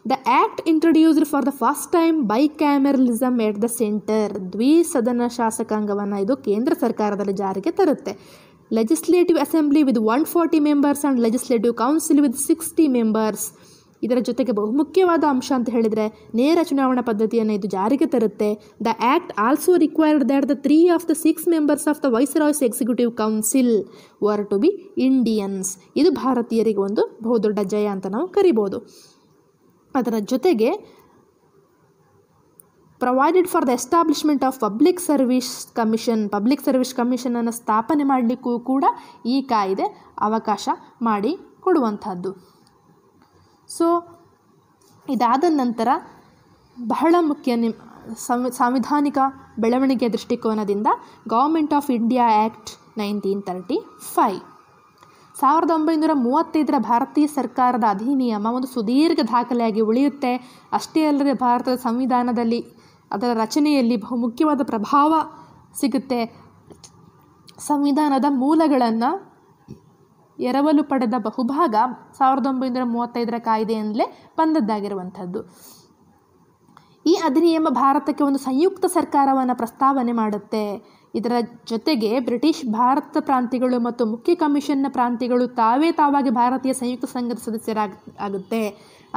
The act introduced for the first time bicameralism at the center. Dvi Sadhana Shasakangavana idu Kendra Sarkaradali jarige tarutte. Legislative assembly with 140 members and legislative council with 60 members. ಇದರ ಜೊತೆಗೆ ಬಹುಮುಖ್ಯವಾದ ಅಂಶ ಅಂತ ಹೇಳಿದರೆ ನೇರ ಚುನಾವಣಾ ಪದ್ಧತಿಯನ್ನು ಇದು ಜಾರಿಗೆ ತರುತ್ತೆ the act also required that the three of the six members of the viceroy's executive council were to be Indians ಇದು ಭಾರತೀಯರಿಗೆ ಒಂದು ಬಹುದೊಡ್ಡ ಜಯ ಅಂತ ನಾವು ಕರಿಬೋದು ಅದರ ಜೊತೆಗೆ provided for the establishment of public service commission public service ಕಮಿಷನನ್ನು ಸ್ಥಾಪನೆ ಮಾಡಲಿಕ್ಕೂ ಕೂಡ ಈ ಕಾಯ್ದೆ ಅವಕಾಶ ಮಾಡಿ ಕೊಡುವಂಥದ್ದು ಸೊ ಇದಾದ ನಂತರ ಬಹಳ ಮುಖ್ಯ ನಿಮ್ ಸಾಂವಿಧಾನಿಕ ಬೆಳವಣಿಗೆಯ ದೃಷ್ಟಿಕೋನದಿಂದ government of India act nineteen thirty five ಸಾವಿರದ ಒಂಬೈನೂರ ಮೂವತ್ತೈದರ ಭಾರತೀಯ ಸರ್ಕಾರದ ಅಧಿನಿಯಮ ಒಂದು ಸುದೀರ್ಘ ದಾಖಲೆಯಾಗಿ ಉಳಿಯುತ್ತೆ ಅಷ್ಟೇ ಅಲ್ಲದೆ ಭಾರತದ ಸಂವಿಧಾನದಲ್ಲಿ ಅದರ ರಚನೆಯಲ್ಲಿ ಬಹು ಮುಖ್ಯವಾದ ಪ್ರಭಾವ ಸಿಗುತ್ತೆ ಸಂವಿಧಾನದ ಮೂಲಗಳನ್ನು ಎರವಲು ಪಡೆದ ಬಹುಭಾಗ ಸಾವಿರದ ಒಂಬೈನೂರ ಮೂವತ್ತೈದರ ಕಾಯ್ದೆಯಿಂದಲೇ ಬಂದದ್ದಾಗಿರುವಂಥದ್ದು ಈ ಅಧಿನಿಯಮ ಭಾರತಕ್ಕೆ ಒಂದು ಸಂಯುಕ್ತ ಸರ್ಕಾರವನ್ನು ಪ್ರಸ್ತಾವನೆ ಮಾಡುತ್ತೆ ಇದರ ಜೊತೆಗೆ ಬ್ರಿಟಿಷ್ ಭಾರತ ಪ್ರಾಂತ್ಯಗಳು ಮತ್ತು ಮುಖ್ಯ ಕಮಿಷನ್ನ ಪ್ರಾಂತ್ಯಗಳು ತಾವೇ ತಾವಾಗಿ ಭಾರತೀಯ ಸಂಯುಕ್ತ ಸಂಘದ ಸದಸ್ಯರಾಗ ಆಗುತ್ತೆ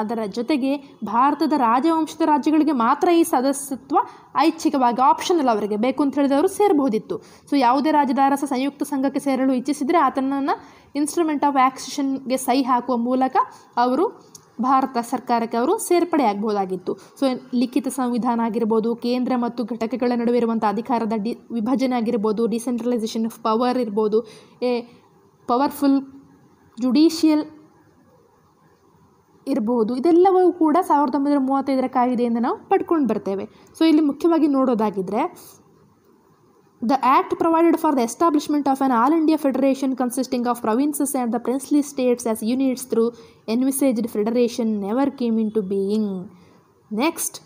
ಅದರ ಜೊತೆಗೆ ಭಾರತದ ರಾಜವಂಶದ ರಾಜ್ಯಗಳಿಗೆ ಮಾತ್ರ ಈ ಸದಸ್ಯತ್ವ ಐಚ್ಛಿಕವಾಗಿ ಆಪ್ಷನಲ್ ಅವರಿಗೆ ಬೇಕು ಅಂತ ಹೇಳಿದ್ರೆ ಅವರು ಸೇರಬಹುದಿತ್ತು ಸೊ ಯಾವುದೇ ರಾಜದಾರಸ ಸಂಯುಕ್ತ ಸಂಘಕ್ಕೆ ಸೇರಲು ಇಚ್ಛಿಸಿದರೆ ಆತನನ್ನು ಇನ್ಸ್ಟ್ರೂಮೆಂಟ್ ಆಫ್ ಆಕ್ಸಿಷನ್ಗೆ ಸಹಿ ಹಾಕುವ ಮೂಲಕ ಅವರು ಭಾರತ ಸರ್ಕಾರಕ್ಕೆ ಅವರು ಸೇರ್ಪಡೆಯಾಗಬಹುದಾಗಿತ್ತು ಸೊ ಲಿಖಿತ ಸಂವಿಧಾನ ಆಗಿರ್ಬೋದು ಕೇಂದ್ರ ಮತ್ತು ಘಟಕಗಳ ನಡುವೆ ಇರುವಂಥ ಅಧಿಕಾರದ ಡಿ ವಿಭಜನೆ ಆಗಿರ್ಬೋದು ಡಿಸೆಂಟ್ರಲೈಸೇಷನ್ ಆಫ್ ಪವರ್ ಇರ್ಬೋದು ಎ ಪವರ್ಫುಲ್ ಜುಡಿಷಿಯಲ್ ಇರಬಹುದು ಇದೆಲ್ಲವೂ ಕೂಡ ಸಾವಿರದ ಒಂಬೈನೂರ ಮೂವತ್ತೈದರ ಕಾಯಿದೆಯಿಂದ ನಾವು ಪಡ್ಕೊಂಡು ಬರ್ತೇವೆ ಸೊ ಇಲ್ಲಿ ಮುಖ್ಯವಾಗಿ ನೋಡೋದಾಗಿದ್ದರೆ the act provided for the establishment of an all India federation consisting of provinces and the princely states as units through envisaged federation never came into being next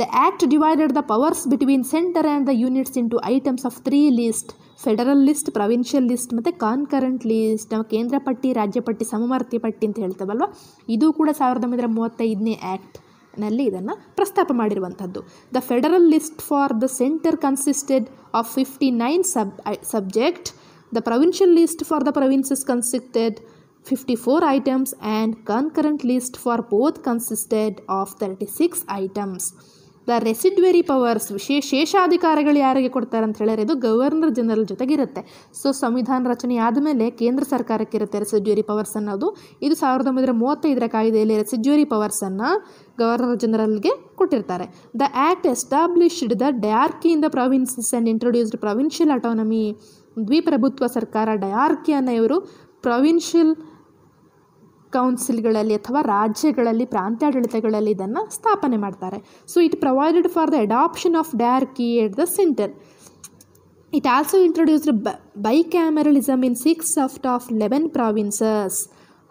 the act divided the powers between centre and the units into items of three lists federal list provincial list ಮತ್ತು concurrent list ನಾವು ಕೇಂದ್ರ ಪಟ್ಟಿ ರಾಜ್ಯ ಪಟ್ಟಿ ಸಮವರ್ತಿ ಪಟ್ಟಿ ಅಂತ ಹೇಳ್ತೇವಲ್ವ ಇದು ಕೂಡ ಸಾವಿರದ ಒಂಬೈನೂರ ಮೂವತ್ತೈದನೇ ಆ್ಯಕ್ಟ್ನಲ್ಲಿ ಇದನ್ನು ಪ್ರಸ್ತಾಪ ಮಾಡಿರುವಂಥದ್ದು the federal list for the centre consisted of fifty nine sub subject the provincial list for the provinces consisted fifty four items and concurrent list for both consisted of thirty six items the residuary powers ವಿಶೇಷ ಶೇಷಾಧಿಕಾರಗಳು ಯಾರಿಗೆ ಕೊಡ್ತಾರೆ ಅಂತ ಹೇಳಿದ್ರೆ ಇದು governor general ಜೊತೆಗಿರುತ್ತೆ so ಸಂವಿಧಾನ ರಚನೆ ಆದಮೇಲೆ ಕೇಂದ್ರ ಸರ್ಕಾರಕ್ಕೆ ಇರುತ್ತೆ ರೆಸಿಡ್ಯೂರಿ ಪವರ್ಸ್ ಅನ್ನೋದು ಇದು ಸಾವಿರದ ಒಂಬೈನೂರ ಮೂವತ್ತೈದರ ಕಾಯ್ದೆಯಲ್ಲಿ ರೆಸಿಡ್ಯೂರಿ ಪವರ್ಸನ್ನು ಗವರ್ನರ್ ಜನರಲ್ಗೆ ಕೊಟ್ಟಿರ್ತಾರೆ the act established the dyarchy in the provinces and introduced provincial autonomy ದ್ವಿಪ್ರಭುತ್ವ ಸರ್ಕಾರ ಡಯಾರ್ಕಿಯನ್ನು ಇವರು ಪ್ರಾವಿನ್ಷಿಯಲ್ ಕೌನ್ಸಿಲ್ಗಳಲ್ಲಿ ಅಥವಾ ರಾಜ್ಯಗಳಲ್ಲಿ ಪ್ರಾಂತ್ಯಾಡಳಿತಗಳಲ್ಲಿ ಇದನ್ನು ಸ್ಥಾಪನೆ ಮಾಡ್ತಾರೆ so it provided for the adoption of dyarchy at the centre it also introduced bicameralism in six aft of eleven provinces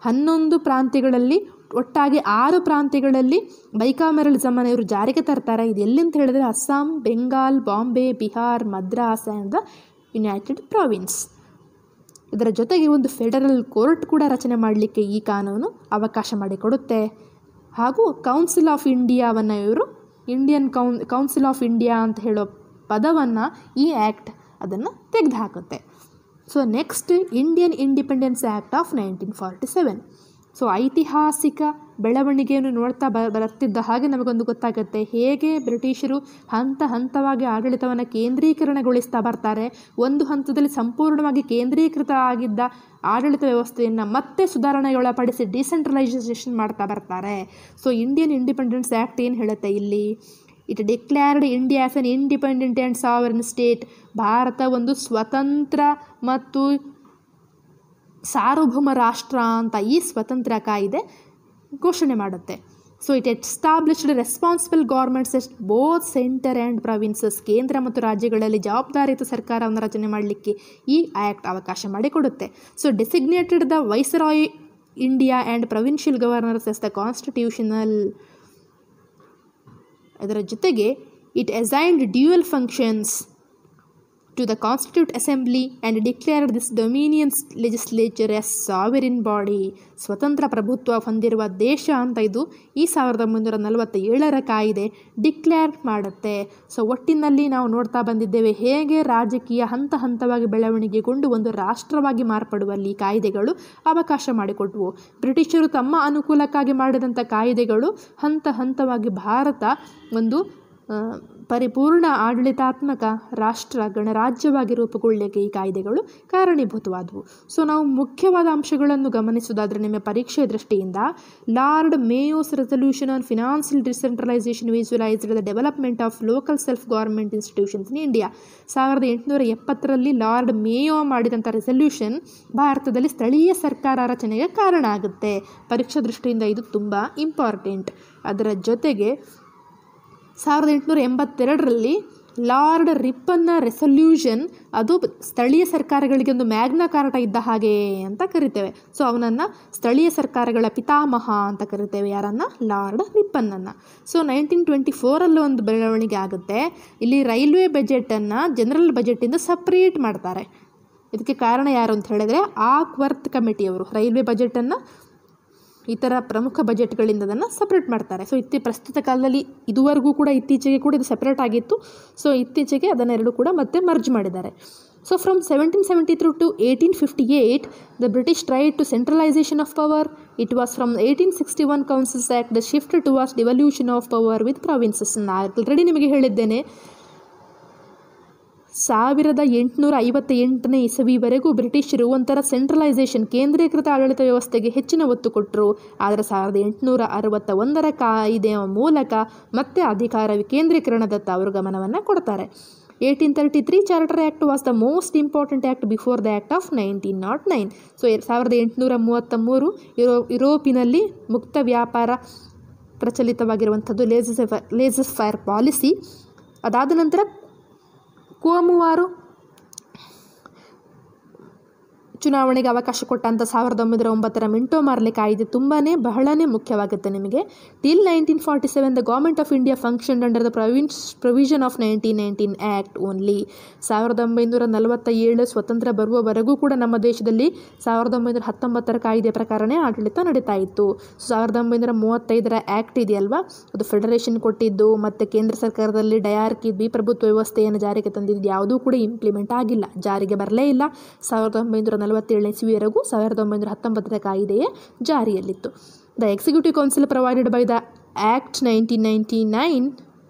ಹನ್ನೊಂದು ಪ್ರಾಂತ್ಯಗಳಲ್ಲಿ ಒಟ್ಟಾಗಿ ಆರು ಪ್ರಾಂತ್ಯಗಳಲ್ಲಿ ಬೈಕಾಮರಲಿಸಮನ್ನು ಇವರು ಜಾರಿಗೆ ತರ್ತಾರೆ ಇದು ಎಲ್ಲಿಂತ ಹೇಳಿದ್ರೆ Assam Bengal Bombay Bihar Madras and the united province ಇದರ ಜೊತೆಗೆ ಒಂದು ಫೆಡರಲ್ ಕೋರ್ಟ್ ಕೂಡ ರಚನೆ ಮಾಡಲಿಕ್ಕೆ ಈ ಕಾನೂನು ಅವಕಾಶ ಮಾಡಿಕೊಡುತ್ತೆ ಹಾಗೂ ಕೌನ್ಸಿಲ್ ಆಫ್ ಇಂಡಿಯಾವನ್ನು ಇವರು ಇಂಡಿಯನ್ ಕೌನ್ ಕೌನ್ಸಿಲ್ ಆಫ್ ಇಂಡಿಯಾ ಅಂತ ಹೇಳೋ ಪದವನ್ನು ಈ ಆ್ಯಕ್ಟ್ ಅದನ್ನು ತೆಗೆದುಹಾಕುತ್ತೆ so next Indian independence act of nineteen forty seven so ಐತಿಹಾಸಿಕ ಬೆಳವಣಿಗೆಯನ್ನು ನೋಡ್ತಾ ಬ ಬರ್ತಿದ್ದ ಹಾಗೆ ನಮಗೊಂದು ಗೊತ್ತಾಗುತ್ತೆ ಹೇಗೆ ಬ್ರಿಟಿಷರು ಹಂತ ಹಂತವಾಗಿ ಆಡಳಿತವನ್ನು ಕೇಂದ್ರೀಕರಣಗೊಳಿಸ್ತಾ ಬರ್ತಾರೆ ಒಂದು ಹಂತದಲ್ಲಿ ಸಂಪೂರ್ಣವಾಗಿ ಕೇಂದ್ರೀಕೃತ ಆಗಿದ್ದ ಆಡಳಿತ ವ್ಯವಸ್ಥೆಯನ್ನು ಮತ್ತೆ ಸುಧಾರಣೆಗೊಳಪಡಿಸಿ ಡಿಸೆಂಟ್ರಲೈಸೇಷನ್ ಮಾಡ್ತಾ ಬರ್ತಾರೆ ಸೊ ಇಂಡಿಯನ್ ಇಂಡಿಪೆಂಡೆನ್ಸ್ ಆ್ಯಕ್ಟ್ ಏನು ಹೇಳುತ್ತೆ ಇಲ್ಲಿ it declared India as an independent and sovereign state ಭಾರತ ಒಂದು ಸ್ವತಂತ್ರ ಮತ್ತು ಸಾರ್ವಭೌಮ ರಾಷ್ಟ್ರ ಅಂತ ಈ ಸ್ವತಂತ್ರ ಕಾಯಿದೆ ಘೋಷಣೆ ಮಾಡುತ್ತೆ so it established responsible governments ಎಸ್ಟ್ ಬೋತ್ ಸೆಂಟರ್ ಆ್ಯಂಡ್ ಪ್ರಾವಿನ್ಸಸ್ ಕೇಂದ್ರ ಮತ್ತು ರಾಜ್ಯಗಳಲ್ಲಿ ಜವಾಬ್ದಾರಿಯುತ ಸರ್ಕಾರವನ್ನು ರಚನೆ ಮಾಡಲಿಕ್ಕೆ ಈ ಆ್ಯಕ್ಟ್ ಅವಕಾಶ ಮಾಡಿಕೊಡುತ್ತೆ so designated the viceroy India and provincial governors as the constitutional ಅದರ ಜೊತೆಗೆ it assigned dual functions to the Constituent Assembly and declared this dominions legislature as sovereign body. ಸ್ವತಂತ್ರ ಪ್ರಭುತ್ವ ಹೊಂದಿರುವ ದೇಶ ಅಂತ ಇದು ಈ ಸಾವಿರದ ಒಂಬೈನೂರ ನಲವತ್ತ ಏಳರ ಕಾಯಿದೆ ಡಿಕ್ಲೇರ್ ಮಾಡುತ್ತೆ ಸೊ ಒಟ್ಟಿನಲ್ಲಿ ನಾವು ನೋಡ್ತಾ ಬಂದಿದ್ದೇವೆ ಹೇಗೆ ರಾಜಕೀಯ ಹಂತ ಹಂತವಾಗಿ ಬೆಳವಣಿಗೆಗೊಂಡು ಒಂದು ರಾಷ್ಟ್ರವಾಗಿ ಮಾರ್ಪಡುವಲ್ಲಿ ಕಾಯ್ದೆಗಳು ಅವಕಾಶ ಮಾಡಿಕೊಟ್ವು ಬ್ರಿಟಿಷರು ತಮ್ಮ ಅನುಕೂಲಕ್ಕಾಗಿ ಮಾಡಿದಂಥ ಕಾಯ್ದೆಗಳು ಹಂತ ಹಂತವಾಗಿ ಭಾರತ ಒಂದು ಪರಿಪೂರ್ಣ ಆಡಳಿತಾತ್ಮಕ ರಾಷ್ಟ್ರ ಗಣರಾಜ್ಯವಾಗಿ ರೂಪುಗೊಳ್ಳಲಿಕ್ಕೆ ಈ ಕಾಯ್ದೆಗಳು ಕಾರಣೀಭೂತವಾದವು ಸೊ ನಾವು ಮುಖ್ಯವಾದ ಅಂಶಗಳನ್ನು ಗಮನಿಸುವುದಾದರೆ ನಿಮ್ಮ ಪರೀಕ್ಷೆ ದೃಷ್ಟಿಯಿಂದ lord Mayo's resolution on financial decentralisation visualised the development of local self government institutions in India ಸಾವಿರದ ಎಂಟುನೂರ ಎಪ್ಪತ್ತರಲ್ಲಿ ಲಾರ್ಡ್ ಮೇಯೋ ಮಾಡಿದಂಥ ರೆಸಲ್ಯೂಷನ್ ಭಾರತದಲ್ಲಿ ಸ್ಥಳೀಯ ಸರ್ಕಾರ ರಚನೆಗೆ ಕಾರಣ ಆಗುತ್ತೆ ಪರೀಕ್ಷಾ ದೃಷ್ಟಿಯಿಂದ ಇದು ತುಂಬ ಇಂಪಾರ್ಟೆಂಟ್ ಅದರ ಜೊತೆಗೆ ಸಾವಿರದ ಎಂಟುನೂರ ಎಂಬತ್ತೆರಡರಲ್ಲಿ ಲಾರ್ಡ್ ರಿಪ್ಪನ್ನ ರೆಸೊಲ್ಯೂಷನ್ ಅದು ಸ್ಥಳೀಯ ಸರ್ಕಾರಗಳಿಗೆ ಒಂದು ಮ್ಯಾಗ್ನ ಕಾರಟ ಇದ್ದ ಹಾಗೆ ಅಂತ ಕರಿತೇವೆ ಸೊ ಅವನನ್ನು ಸ್ಥಳೀಯ ಸರ್ಕಾರಗಳ ಪಿತಾಮಹ ಅಂತ ಕರಿತೇವೆ ಯಾರನ್ನು ಲಾರ್ಡ್ ರಿಪ್ಪನ್ನನ್ನು ಸೊ ನೈನ್ಟೀನ್ ಟ್ವೆಂಟಿ ಫೋರಲ್ಲಿ ಒಂದು ಬೆಳವಣಿಗೆ ಆಗುತ್ತೆ ಇಲ್ಲಿ ರೈಲ್ವೆ ಬಜೆಟನ್ನು ಜನರಲ್ ಬಜೆಟಿಂದ ಸಪ್ರೇಟ್ ಮಾಡ್ತಾರೆ ಇದಕ್ಕೆ ಕಾರಣ ಯಾರು ಅಂತ ಹೇಳಿದರೆ ಆಕ್ವರ್ತ್ ಕಮಿಟಿಯವರು ರೈಲ್ವೆ ಬಜೆಟನ್ನು ಈ ಥರ ಪ್ರಮುಖ ಬಜೆಟ್ಗಳಿಂದ ಅದನ್ನು ಸಪ್ರೇಟ್ ಮಾಡ್ತಾರೆ ಸೊ ಇತ್ತೀ ಪ್ರಸ್ತುತ ಕಾಲದಲ್ಲಿ ಇದುವರೆಗೂ ಕೂಡ ಇತ್ತೀಚೆಗೆ ಕೂಡ ಇದು ಸಪ್ರೇಟ್ ಆಗಿತ್ತು ಸೊ ಇತ್ತೀಚೆಗೆ ಅದನ್ನೆರಡು ಕೂಡ ಮತ್ತೆ ಮರ್ಜ್ ಮಾಡಿದ್ದಾರೆ so from seventeen seventy through to eighteen fifty eight the British try to centralisation of power it was from eighteen sixty one councils act the shift to was devolution of power with provinces ನಾನು already ನಿಮಗೆ ಹೇಳಿದ್ದೇನೆ ಸಾವಿರದ ಎಂಟುನೂರ ಐವತ್ತ ಎಂಟನೇ ಇಸವಿವರೆಗೂ ಬ್ರಿಟಿಷರು ಒಂಥರ centralisation ಕೇಂದ್ರೀಕೃತ ಆಡಳಿತ ವ್ಯವಸ್ಥೆಗೆ ಹೆಚ್ಚಿನ ಒತ್ತು ಕೊಟ್ಟರು ಆದರೆ ಸಾವಿರದ ಎಂಟುನೂರ ಅರವತ್ತ ಒಂದರ ಕಾಯ್ದೆಯ ಮೂಲಕ ಮತ್ತೆ ಅಧಿಕಾರ ವಿಕೇಂದ್ರೀಕರಣದತ್ತ ಅವರು ಗಮನವನ್ನು ಕೊಡ್ತಾರೆ eighteen thirty three charter act was the most important act before the act of nineteen not nine so ಸಾವಿರದ ಎಂಟುನೂರ ಮೂವತ್ತ ಮೂರು ಯುರೋ ಯುರೋಪಿನಲ್ಲಿ ಮುಕ್ತ ವ್ಯಾಪಾರ ಪ್ರಚಲಿತವಾಗಿರುವಂಥದ್ದು ಲೇಸಸ್ ಲೇಸಸ್ ಫೈರ್ ಪಾಲಿಸಿ ಅದಾದ ನಂತರ como o aro ಚುನಾವಣೆಗೆ ಅವಕಾಶ ಕೊಟ್ಟಂಥ ಸಾವಿರದ ಒಂಬೈನೂರ ಒಂಬತ್ತರ ಮಿಂಟೋ ಮಾರ್ಲೆ ಕಾಯ್ದೆ ತುಂಬಾ ಬಹಳನೇ ಮುಖ್ಯವಾಗುತ್ತೆ ನಿಮಗೆ till nineteen forty seven the government of India function under the province provision of nineteen nineteen act only ಸಾವಿರದ ಒಂಬೈನೂರ ನಲವತ್ತ ಏಳು ಸ್ವತಂತ್ರ ಬರುವವರೆಗೂ ಕೂಡ ನಮ್ಮ ದೇಶದಲ್ಲಿ ಸಾವಿರದ ಒಂಬೈನೂರ ಹತ್ತೊಂಬತ್ತರ ಕಾಯ್ದೆ ಪ್ರಕಾರನೇ ಆಡಳಿತ ನಡೀತಾ ಇತ್ತು ಸಾವಿರದ ಒಂಬೈನೂರ ಮೂವತ್ತೈದರ ಆ್ಯಕ್ಟ್ ಇದೆಯಲ್ವಾ ಅದು ಫೆಡರೇಷನ್ ಕೊಟ್ಟಿದ್ದು ಮತ್ತು ಕೇಂದ್ರ ಸರ್ಕಾರದಲ್ಲಿ ಡಯಾರ್ಕಿ ಪ್ರಭುತ್ವ ವ್ಯವಸ್ಥೆಯನ್ನು ಜಾರಿಗೆ ತಂದಿದ್ದು ಯಾವುದೂ ಕೂಡ ಇಂಪ್ಲಿಮೆಂಟ್ ಆಗಿಲ್ಲ ಜಾರಿಗೆ ಬರಲೇ ಇಲ್ಲ ಸಾವಿರದ ಒಂಬೈನೂರ ನಲವತ್ತೇಳನೇ ಇಸ್ವಿಯವರೆಗೂ ಸಾವಿರದ ಒಂಬೈನೂರ ಹತ್ತೊಂಬತ್ತರ ಕಾಯಿದೆಯೇ ಜಾರಿಯಲ್ಲಿತ್ತು the executive council provided by the act nineteen ninety nine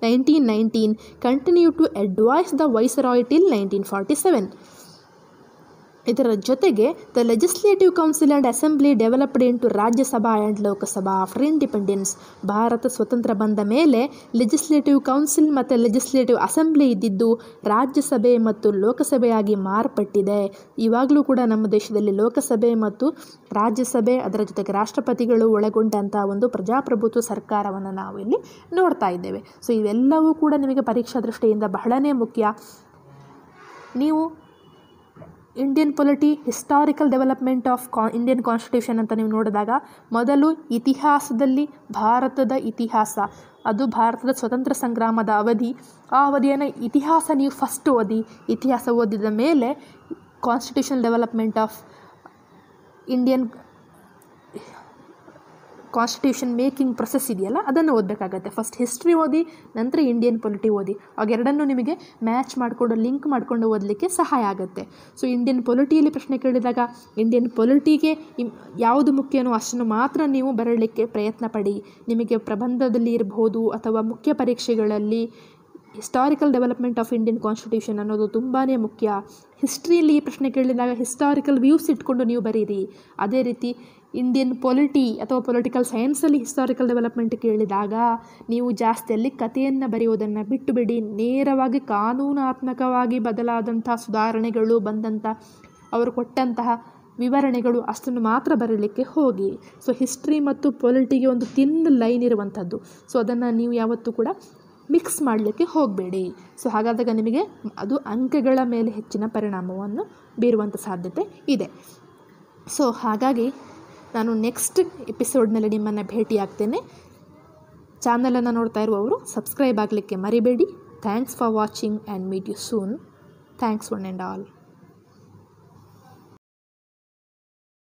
nineteen nineteen continue to advise the viceroy till nineteen forty seven ಇದರ ಜೊತೆಗೆ the legislative council and assembly developed into Rajya Sabha and Lok Sabha after independence ಭಾರತ ಸ್ವತಂತ್ರ ಬಂದ ಮೇಲೆ legislative council ಮತ್ತು legislative assembly ಇದ್ದಿದ್ದು ರಾಜ್ಯಸಭೆ ಮತ್ತು ಲೋಕಸಭೆಯಾಗಿ ಮಾರ್ಪಟ್ಟಿದೆ ಇವಾಗಲೂ ಕೂಡ ನಮ್ಮ ದೇಶದಲ್ಲಿ ಲೋಕಸಭೆ ಮತ್ತು ರಾಜ್ಯಸಭೆ ಅದರ ಜೊತೆಗೆ ರಾಷ್ಟ್ರಪತಿಗಳು ಒಳಗೊಂಡಂಥ ಒಂದು ಪ್ರಜಾಪ್ರಭುತ್ವ ಸರ್ಕಾರವನ್ನು ನಾವು ಇಲ್ಲಿ ನೋಡ್ತಾ ಇದ್ದೇವೆ ಸೊ ಇವೆಲ್ಲವೂ ಕೂಡ ನಿಮಗೆ ಪರೀಕ್ಷಾ ದೃಷ್ಟಿಯಿಂದ ಬಹಳನೇ ಮುಖ್ಯ ನೀವು Indian polity historical development of ಕಾ ಇಂಡಿಯನ್ ಕಾನ್ಸ್ಟಿಟ್ಯೂಷನ್ ಅಂತ ನೀವು ನೋಡಿದಾಗ ಮೊದಲು ಇತಿಹಾಸದಲ್ಲಿ ಭಾರತದ ಇತಿಹಾಸ ಅದು ಭಾರತದ ಸ್ವತಂತ್ರ ಸಂಗ್ರಾಮದ ಅವಧಿ ಆ ಅವಧಿಯನ್ನು ಇತಿಹಾಸ ನೀವು ಫಸ್ಟ್ ಓದಿ ಇತಿಹಾಸ ಓದಿದ ಮೇಲೆ constitution development of Indian constitution making process ಇದೆಯಲ್ಲ ಅದನ್ನು ಓದಬೇಕಾಗತ್ತೆ ಫಸ್ಟ್ ಹಿಸ್ಟ್ರಿ ಓದಿ ನಂತರ ಇಂಡಿಯನ್ ಪೊಲಿಟಿ ಓದಿ ಅವಾಗೆರಡನ್ನೂ ನಿಮಗೆ ಮ್ಯಾಚ್ ಮಾಡಿಕೊಂಡು ಲಿಂಕ್ ಮಾಡಿಕೊಂಡು ಓದಲಿಕ್ಕೆ ಸಹಾಯ ಆಗುತ್ತೆ ಸೊ ಇಂಡಿಯನ್ ಪೊಲಿಟಿಯಲ್ಲಿ ಪ್ರಶ್ನೆ ಕೇಳಿದಾಗ ಇಂಡಿಯನ್ ಪೊಲಿಟಿಗೆ ಯಾವುದು ಮುಖ್ಯನೋ ಅಷ್ಟನ್ನು ಮಾತ್ರ ನೀವು ಬರಲಿಕ್ಕೆ ಪ್ರಯತ್ನ ಪಡಿ ನಿಮಗೆ ಪ್ರಬಂಧದಲ್ಲಿ ಇರಬಹುದು ಅಥವಾ ಮುಖ್ಯ ಪರೀಕ್ಷೆಗಳಲ್ಲಿ historical development of Indian constitution ಅನ್ನೋದು ತುಂಬಾ ಮುಖ್ಯ ಹಿಸ್ಟ್ರಿಯಲ್ಲಿ ಈ ಪ್ರಶ್ನೆ ಕೇಳಿದಾಗ ಹಿಸ್ಟಾರಿಕಲ್ ವ್ಯೂಸ್ ಇಟ್ಕೊಂಡು ನೀವು ಬರೀರಿ ಅದೇ ರೀತಿ ಇಂಡಿಯನ್ ಪೊಲಿಟಿ ಅಥವಾ ಪೊಲಿಟಿಕಲ್ ಸೈನ್ಸಲ್ಲಿ ಹಿಸ್ಟಾರಿಕಲ್ ಡೆವಲಪ್ಮೆಂಟ್ ಕೇಳಿದಾಗ ನೀವು ಜಾಸ್ತಿ ಅಲ್ಲಿ ಕಥೆಯನ್ನು ಬರೆಯೋದನ್ನು ಬಿಟ್ಟುಬಿಡಿ ನೇರವಾಗಿ ಕಾನೂನಾತ್ಮಕವಾಗಿ ಬದಲಾದಂಥ ಸುಧಾರಣೆಗಳು ಬಂದಂಥ ಅವರು ಕೊಟ್ಟಂತಹ ವಿವರಣೆಗಳು ಅಷ್ಟನ್ನು ಮಾತ್ರ ಬರೀಲಿಕ್ಕೆ ಹೋಗಿ ಸೊ ಹಿಸ್ಟ್ರಿ ಮತ್ತು ಪೊಲಿಟಿಗೆ ಒಂದು ತಿನ್ ಲೈನ್ ಇರುವಂಥದ್ದು ಸೊ ಅದನ್ನು ನೀವು ಯಾವತ್ತೂ ಕೂಡ ಮಿಕ್ಸ್ ಮಾಡಲಿಕ್ಕೆ ಹೋಗಬೇಡಿ ಸೊ ಹಾಗಾದಾಗ ನಿಮಗೆ ಅದು ಅಂಕಗಳ ಮೇಲೆ ಹೆಚ್ಚಿನ ಪರಿಣಾಮವನ್ನು ಬೀರುವಂಥ ಸಾಧ್ಯತೆ ಇದೆ ಸೊ ಹಾಗಾಗಿ ನಾನು ನೆಕ್ಸ್ಟ್ ಎಪಿಸೋಡ್ನಲ್ಲಿ ನಿಮ್ಮನ್ನು ಭೇಟಿಯಾಗ್ತೇನೆ ಚಾನಲನ್ನು ನೋಡ್ತಾ ಇರುವವರು ಸಬ್ಸ್ಕ್ರೈಬ್ ಆಗಲಿಕ್ಕೆ ಮರಿಬೇಡಿ thanks for watching and meet you soon thanks one and all